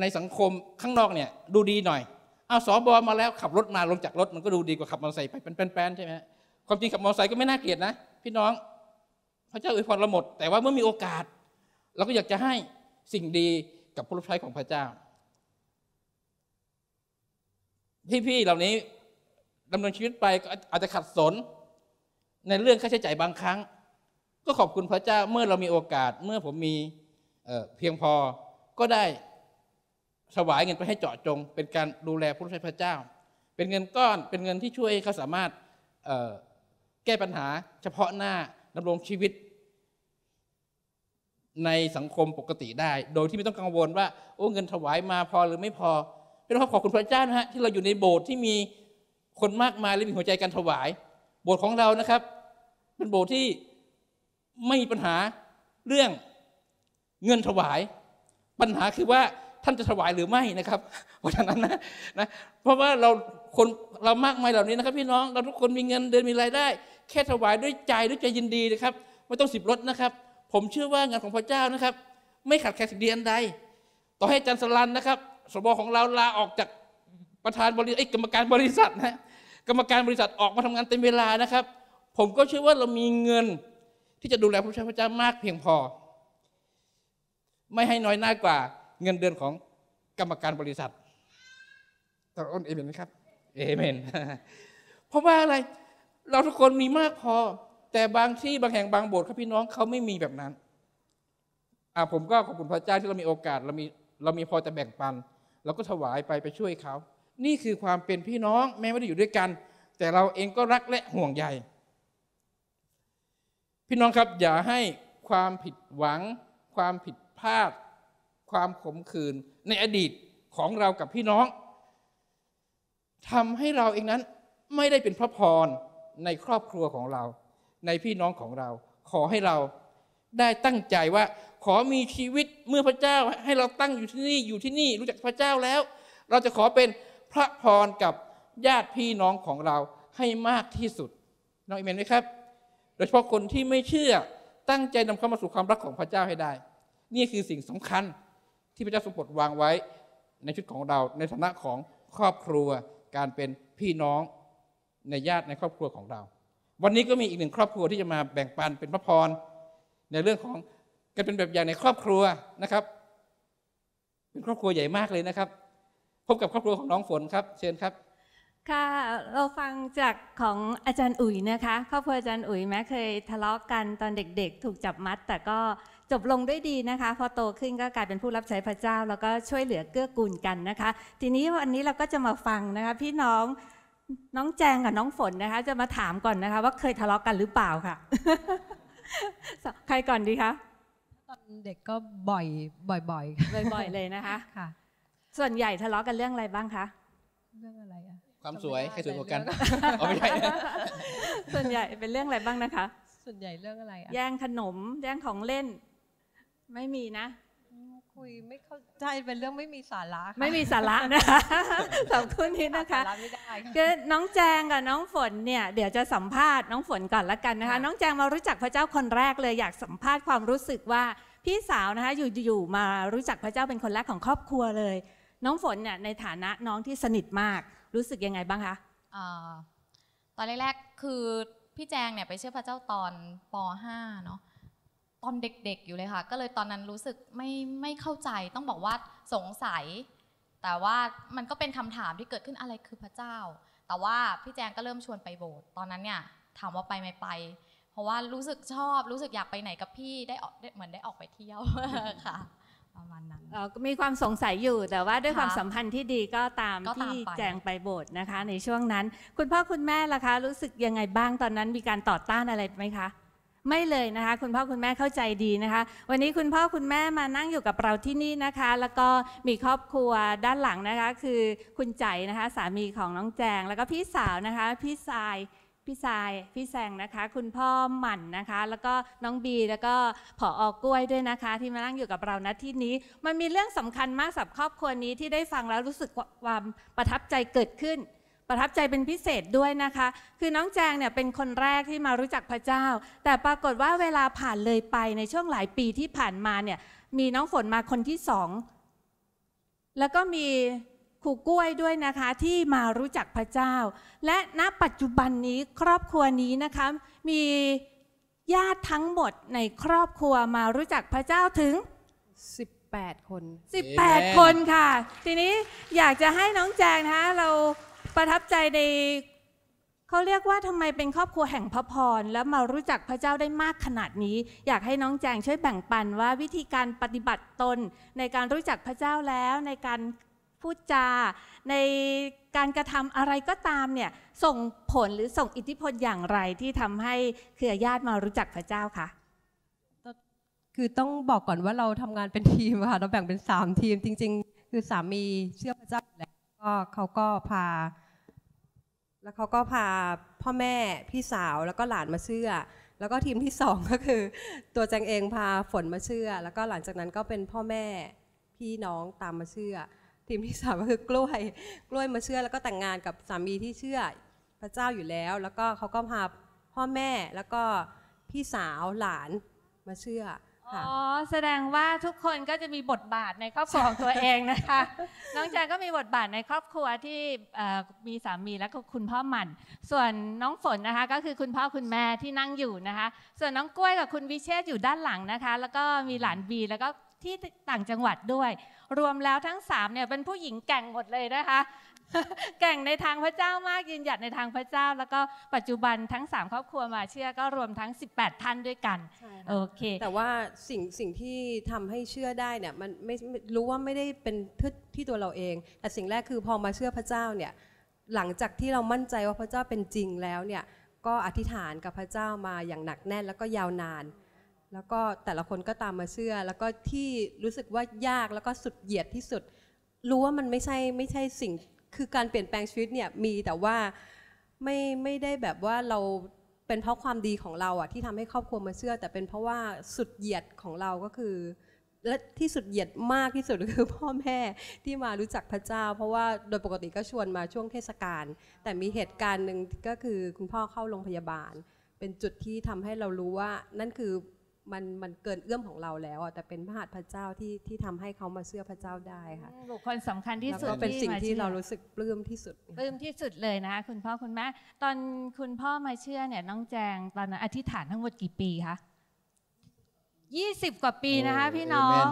ในสังคมข้างนอกเนี่ยดูดีหน่อย เอาสอบอมาแล้วขับรถมาลงจากรถ มันก็ดูดีกว่าขับมอเตอร์ไซค์ไปเป็นแป้นๆใช่ไหมความจริงขับมอเตอร์ไซค์ก็ไม่น่าเกลียดนะพี่น้องพระเจ้าอวยพรเราหมด แต่ว่าเมื่อมีโอกาส เราก็อยากจะให้สิ่งดีกับผู้รับใช้ของพระเจ้าพี่ๆ เหล่านี้ ดำเนินชีวิตไป ก็อาจจะขัดสน ในเรื่องค่าใช้จ่ายบางครั้ง ก็ขอบคุณพระเจ้า เมื่อเรามีโอกาสเมื่อผมมีเพียงพอก็ได้ถวายเงินไปให้เจาะจง เป็นการดูแลผู้ใช้พระเจ้า เป็นเงินก้อนเป็นเงินที่ช่วยเขาสามารถแก้ปัญหาเฉพาะหน้าดำรงชีวิต ในสังคมปกติได้ โดยที่ไม่ต้องกังวลว่าโอ้เงินถวายมาพอหรือไม่พอเป็นความขอบคุณพระเจ้านะฮะที่เราอยู่ในโบสถ์ที่มีคนมากมายและมีหัวใจการถวาย โบสถ์ของเรานะครับเป็นโบสถ์ที่ไม่มีปัญหาเรื่องเงินถวาย ปัญหาคือว่าท่านจะถวายหรือไม่นะครับ เพราะฉะนั้นนะนะเพราะว่าเราคนเรามากมายเหล่านี้นะครับ พี่น้องเราทุกคนมีเงินเดือนมีรายได้ แค่ถวายด้วยใจด้วยใจยินดีนะครับไม่ต้องสิบรถนะครับ ผมเชื่อว่างานของพระเจ้านะครับ ไม่ขาดแคลนสิ่งดีนใดต่อให้จันสลันนะครับสบของเราลาออกจากประธานบริษัทกรรมการบริษัทนะกรรมการบริษัทออกมาทำงานเต็มเวลานะครับ ผมก็เชื่อว่าเรามีเงินที่จะดูแลผู้ใช้พระเจ้ามากเพียงพอ ไม่ให้น้อยหน้ากว่า เงินเดือนของกรรมการบริษัทตอนอ้นเอเมนไหมครับเอเมนเพราะว่าอะไรเราทุกคนมีมากพอ แต่บางที่บางแห่งบางโบสถ์ครับพี่น้องเขาไม่มีแบบนั้นอ่าผมก็ขอบคุณพระเจ้าที่เรามีโอกาส เรามีเรามีพอจะแบ่งปันเราก็ถวายไป ไปช่วยเขา นี่คือความเป็นพี่น้องแม้ไม่ได้อยู่ด้วยกัน แต่เราเองก็รักและห่วงใยพี่น้องครับ อย่าให้ความผิดหวัง ความผิดพลาด ความขมขื่นในอดีตของเรากับพี่น้องทำให้เราเองนั้นไม่ได้เป็นพระพร ในครอบครัวของเรา ในพี่น้องของเรา ขอให้เราได้ตั้งใจว่าขอมีชีวิตเมื่อพระเจ้าให้เราตั้งอยู่ที่นี่อยู่ที่นี่ รู้จักพระเจ้าแล้ว เราจะขอเป็นพระพรกับญาติพี่น้องของเราให้มากที่สุดน้องอิเมนไหมครับ โดยเฉพาะคนที่ไม่เชื่อตั้งใจนำเข้ามาสู่ความรักของพระเจ้าให้ได้ นี่คือสิ่งสำคัญที่พระเจ้าทรงโปรดวางไว้ในชุดของเรา ในฐานะของครอบครัวการเป็นพี่น้องในญาติในครอบครัวของเรา วันนี้ก็มีอีกหนึ่งครอบครัวที่จะมาแบ่งปันเป็นพระพรในเรื่องของะเป็นแบบอย่างในครอบครัวนะครับ เป็นครอบครัวใหญ่มากเลยนะครับ พบกับครอบครัวของน้องฝนครับ เชิญครับ ค่ะ เราฟังจากของอาจารย์อุ๋ยนะคะครอบครัวอาจารย์อุ๋ยแม้เคย ทะเลาะกันตอนเด็ก ๆ ถูกจับมัด แต่ก็จบลงด้วยดีนะคะ พอโตขึ้นก็กลายเป็นผู้รับใช้พระเจ้า แล้วก็ช่วยเหลือเกื้อกูลกันนะคะ ทีนี้วันนี้เราก็จะมาฟังนะคะพี่น้องน้องแจงกับน้องฝนนะคะ จะมาถามก่อนนะคะ ว่าเคยทะเลาะกันหรือเปล่าค่ะ ใครก่อนดีคะตอนเด็กก็บ่อย บ่อยยบ่อยเลยนะคะค่ะ ส่วนใหญ่ทะเลาะกันเรื่องอะไรบ้างคะ เรื่องอะไรอะความสวย ใครสวยกว่ากันเอาไม่ใช่ส่วนใหญ่เป็นเรื่องอะไรบ้างนะคะ ส่วนใหญ่เรื่องอะไรอะแย่งขนม แย่งของเล่น ไม่มีนะุยไม่เข้าใจเป็นเรื่องไม่มีสาระไม่มีสาระนะสองคนนี้นะคะคือน้องแจงกับน้องฝนเนี่ยเดี๋ยวจะสัมภาษณ์น้องฝนก่อนละกันนะคะ น้องแจงมารู้จักพระเจ้าคนแรกเลยอยากสัมภาษณ์ความรู้สึกว่าพี่สาวนะคะอยู่อยู่มารู้จักพระเจ้าเป็นคนแรกของครอบครัวเลย น้องฝนเนี่ยในฐานะน้องที่สนิทมากรู้สึกยังไงบ้างคะตอนแรกๆคือพี่แจงเนี่ยไปเชื่อพระเจ้าตอนป .5 เนาะตอนเด็กๆ อยู่เลยค่ะ ก็เลยตอนนั้นรู้สึกไม่ไม่เข้าใจต้องบอกว่าสงสัย แต่ว่ามันก็เป็นคำถามที่เกิดขึ้นอะไรคือพระเจ้า แต่ว่าพี่แจงก็เริ่มชวนไปโบสถ์ตอนนั้นเนี่ย ถามว่าไปไหมไป เพราะว่ารู้สึกชอบรู้สึกอยากไปไหนกับพี่ได้ออกเหมือนได้ออกไปเที่ยว ค่ะประมาณนั้นมีความสงสัยอยู่แต่ว่าด้วยความสัมพันธ์ที่ดีก็ตามที่แจงไปโบสถ์นะคะ ในช่วงนั้นคุณพ่อคุณแม่ล่ะคะ รู้สึกยังไงบ้างตอนนั้นมีการต่อต้านอะไรไหมคะไม่เลยนะคะคุณพ่อคุณแม่เข้าใจดีนะคะ วันนี้คุณพ่อคุณแม่มานั่งอยู่กับเราที่นี่นะคะ แล้วก็มีครอบครัวด้านหลังนะคะ คือคุณใจนะคะสามีของน้องแจง แล้วก็พี่สาวนะคะ พี่สายพี่สายพี่แซงนะคะ คุณพ่อหมั่นนะคะ แล้วก็น้องบีแล้วก็ผออกกล้วยด้วยนะคะ ที่มานั่งอยู่กับเรานที่นี้ มันมีเรื่องสำคัญมากสำหรับครอบครัวนี้ที่ได้ฟังแล้วรู้สึกความประทับใจเกิดขึ้นประทับใจเป็นพิเศษด้วยนะคะ คือน้องแจงเนี่ยเป็นคนแรกที่มารู้จักพระเจ้า แต่ปรากฏว่าเวลาผ่านเลยไปในช่วงหลายปีที่ผ่านมาเนี่ย มีน้องฝนมาคนที่สอง แล้วก็มีครูกล้วยด้วยนะคะที่มารู้จักพระเจ้า และณปัจจุบันนี้ครอบครัวนี้นะคะ มีญาติทั้งหมดในครอบครัวมารู้จักพระเจ้าถึง 18 คน 18 คนค่ะ ทีนี้อยากจะให้น้องแจงนะเราประทับใจในเขาเรียกว่าทำไมเป็นครอบครัวแห่งพระพรแล้วมารู้จักพระเจ้าได้มากขนาดนี้ อยากให้น้องแจง ช่วยแบ่งปันว่าวิธีการปฏิบัติตน ในการรู้จักพระเจ้าแล้ว ในการพูดจา ในการกระทำอะไรก็ตามเนี่ยส่งผลหรือส่งอิทธิพลอย่างไร ที่ทำให้เครือญาติมารู้จักพระเจ้าคะคือต้องบอกก่อนว่าเราทำงานเป็นทีมค่ะเราแบ่งเป็น 3 ทีมจริง ๆ คือสามีเชื่อพระเจ้าแล้วก็เขาก็พา แล้วเขาก็พาพ่อแม่พี่สาวแล้วก็หลานมาเชื่อ แล้วก็ทีมที่สองก็คือ ตัวแจงเองพาฝนมาเชื่อ แล้วก็หลังจากนั้นก็เป็นพ่อแม่พี่น้องตามมาเชื่อ ทีมที่สามก็คือกล้วยกล้วยมาเชื่อ แล้วก็แต่งงานกับสามีที่เชื่อ พระเจ้าอยู่แล้ว แล้วก็เขาก็พาพ่อแม่แล้วก็พี่สาวหลานมาเชื่ออ๋อแสดงว่าทุกคนก็จะมีบทบาทในครอบครัวของตัวเองนะคะน้องแจก็มีบทบาทในครอบครัวที่มีสามีและคุณพ่อหมันส่วนน้องฝนนะคะก็คือคุณพ่อคุณแม่ที่นั่งอยู่นะคะ ส่วนน้องกล้วยกับคุณวิเชษอยู่ด้านหลังนะคะ แล้วก็มีหลานบีแล้วก็ที่ต่างจังหวัดด้วย รวมแล้วทั้ง3เนี่ยเป็นผู้หญิงแก่งหมดเลยนะคะแก่งในทางพระเจ้ามากยืนหยัดในทางพระเจ้า แล้วก็ปัจจุบันทั้ง 3 ครอบครัวมาเชื่อก็รวมทั้ง 18ท่านด้วยกันโอเค แต่ว่าสิ่งสิ่งที่ทำให้เชื่อได้เนี่ยมันไม่รู้ว่าไม่ได้เป็นเพื่อที่ตัวเราเอง แต่สิ่งแรกคือพอมาเชื่อพระเจ้าเนี่ยหลังจากที่เรามั่นใจว่าพระเจ้าเป็นจริงแล้วเนี่ยก็อธิษฐานกับพระเจ้ามาอย่างหนักแน่น แล้วก็ยาวนาน แล้วก็แต่ละคนก็ตามมาเชื่อ แล้วก็ที่รู้สึกว่ายากแล้วก็สุดเหยียดที่สุด รู้ว่ามันไม่ใช่ไม่ใช่สิ่งคือการเปลี่ยนแปลงชีวิตเนี่ยมีแต่ว่าไม่ไม่ได้แบบว่าเราเป็นเพราะความดีของเราอะที่ทำให้ครอบครัวมาเชื่อแต่เป็นเพราะว่าสุดเหยียดของเราก็คือ และที่สุดเหยียดมากที่สุดคือพ่อแม่ที่มารู้จักพระเจ้า เพราะว่าโดยปกติก็ชวนมาช่วงเทศกาลแต่มีเหตุการณ์หนึ่งก็คือ คุณพ่อเข้าโรงพยาบาล เป็นจุดที่ทำให้เรารู้ว่านั่นคือมันมันเกินเอื้อมของเราแล้วอ่ะแต่เป็นพระหัตถ์พระเจ้าที่ที่ทำให้เขามาเชื่อพระเจ้าได้ค่ะบุคคลสำคัญที่สุดที่เป็นสิ่งที่เรารู้สึกปลื้มที่สุด ปลื้มที่สุดเลยนะคะคุณพ่อ คุณแม่ตอนคุณพ่อมาเชื่อเนี่ยน้องแจง ตอนนั้นอธิษฐานทั้งหมดกี่ปีคะยี่สิบกว่าปีนะคะ พี่น้อง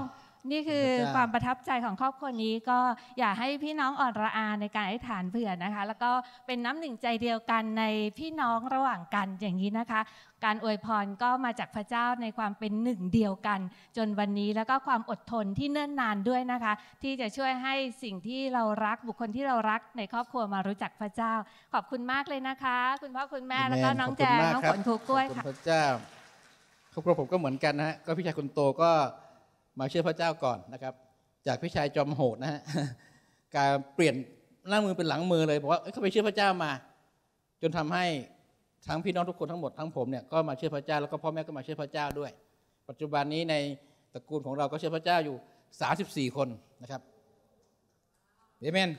นี่คือความประทับใจของครอบครัวนี้ก็อยากให้พี่น้องอ่อนระอาในการอธิษฐานเผื่อนะคะ แล้วก็เป็นน้ำหนึ่งใจเดียวกันในพี่น้องระหว่างกันอย่างนี้นะคะ การอวยพรก็มาจากพระเจ้าในความเป็นหนึ่งเดียวกัน จนวันนี้แล้วก็ความอดทนที่เนิ่นนานด้วยนะคะ ที่จะช่วยให้สิ่งที่เรารักบุคคลที่เรารักในครอบครัวมารู้จักพระเจ้า ขอบคุณมากเลยนะคะ คุณพ่อคุณแม่แล้วก็น้องแจงน้องฝนุกูกด้วยค่ะขอบคุณพระเจ้า ครอบครัวผมก็เหมือนกันนะฮะก็พี่ชายคนโตก็มาเชื่อพระเจ้าก่อนนะครับ จากพี่ชายจอมโหดนะฮะการเปลี่ยนหน้ามือเป็นหลังมือเลยบอกว่าเขาไปเชื่อพระเจ้ามา จนทำให้ทั้งพี่น้องทุกคนทั้งหมดทั้งผมเนี่ยก็มาเชื่อพระเจ้าแล้วก็พ่อแม่ก็มาเชื่อพระเจ้าด้วยปัจจุบันนี้ในตระกูลของเราก็เชื่อพระเจ้าอยู่34คนนะครับเดเมน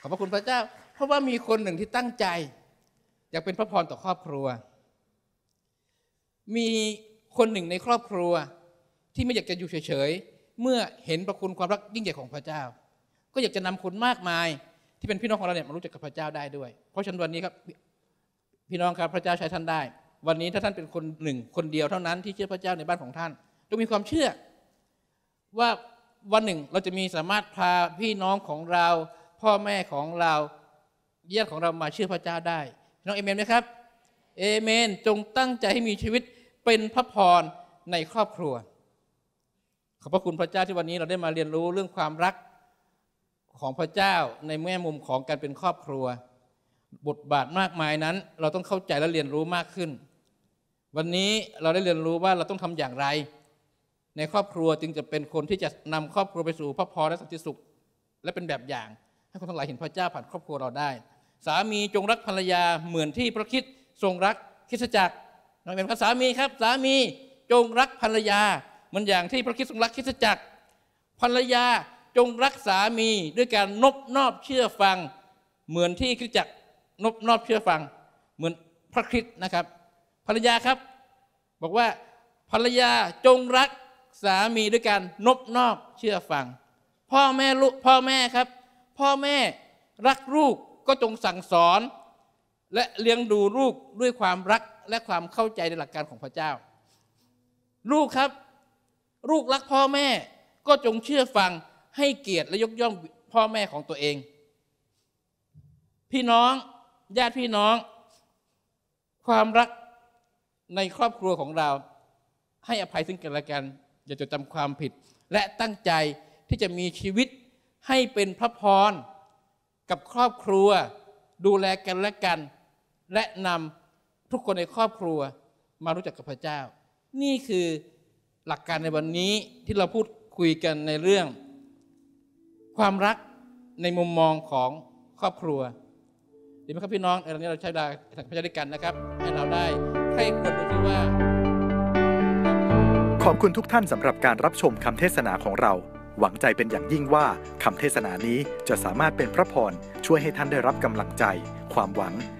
ขอบพระคุณพระเจ้า เพราะว่ามีคนหนึ่งที่ตั้งใจอยากเป็นพระพรต่อครอบครัวมีคนหนึ่งในครอบครัวที่ไม่อยากจะอยู่เฉยๆ เมื่อเห็นประคุณความรักยิ่งใหญ่ของพระเจ้า ก็อยากจะนำคนมากมายที่เป็นพี่น้องของเราเนี่ยมารู้จักกับพระเจ้าได้ด้วย เพราะฉะนั้นวันนี้ครับ พี่น้องครับพระเจ้าใช้ท่านได้ วันนี้ถ้าท่านเป็นคนหนึ่ง คนเดียวเท่านั้นที่เชื่อพระเจ้าในบ้านของท่านจงมีความเชื่อ ว่าวันหนึ่งเราจะมีสามารถพาพี่น้องของเราพ่อแม่ของเราญาติของเรามาเชื่อพระเจ้าได้น้องเอเมนไหมครับเอเมน จงตั้งใจให้มีชีวิตเป็นพระพรในครอบครัว ขอบพระคุณพระเจ้าที่วันนี้เราได้มาเรียนรู้เรื่องความรักของพระเจ้าในแง่มุมของการเป็นครอบครัว บทบาทมากมายนั้นเราต้องเข้าใจและเรียนรู้มากขึ้น วันนี้เราได้เรียนรู้ว่าเราต้องทำอย่างไร ในครอบครัวจึงจะเป็นคนที่จะนำครอบครัวไปสู่ พระพรและสันติสุขและเป็นแบบอย่างให้คนทั้งหลายเห็นพระเจ้าผ่านครอบครัวเราได้ สามีจงรักภรรยาเหมือนที่พระคิดทรงรักคิดจักรนั่นเป็นพระสามีครับสามีจงรักภรรยามันอย่างที่พระคิดทรงรักคิดจักรภรรยาจงรักสามีด้วยการนบนอบเชื่อฟัง เหมือนที่คิดจักรนบนอบเชื่อฟัง เหมือนพระคิดนะครับ ภรรยาครับ บอกว่าภรรยาจงรักสามีด้วยการนบนอบเชื่อฟัง พ่อแม่ลูกพ่อแม่ครับ พ่อแม่รักลูกก็จงสั่งสอน และเลี้ยงดูลูกด้วยความรักและความเข้าใจในหลักการของพระเจ้า ลูกครับลูกรักพ่อแม่ ก็จงเชื่อฟังให้เกียรติและยกย่องพ่อแม่ของตัวเอง พี่น้องญาติพี่น้อง ความรักในครอบครัวของเรา ให้อภัยซึ่งกันและกัน อย่าจดจำความผิด และตั้งใจที่จะมีชีวิตให้เป็นพระพรกับครอบครัว ดูแลกันและกันและนำทุกคนในครอบครัวมารู้จักกับพระเจ้า นี่คือหลักการในวันนี้ที่เราพูดคุยกันในเรื่อง ความรักในมุมมองของครอบครัว ดีไหมครับพี่น้องในวันนี้เราใช้ดาพระเจ้าด้วยกันนะครับ ให้เราได้ให้คนดูที่ว่า ขอบคุณทุกท่านสำหรับการรับชมคำเทศนาของเรา หวังใจเป็นอย่างยิ่งว่าคำเทศนานี้จะสามารถเป็นพระพรช่วยให้ท่านได้รับกำลังใจความหวัง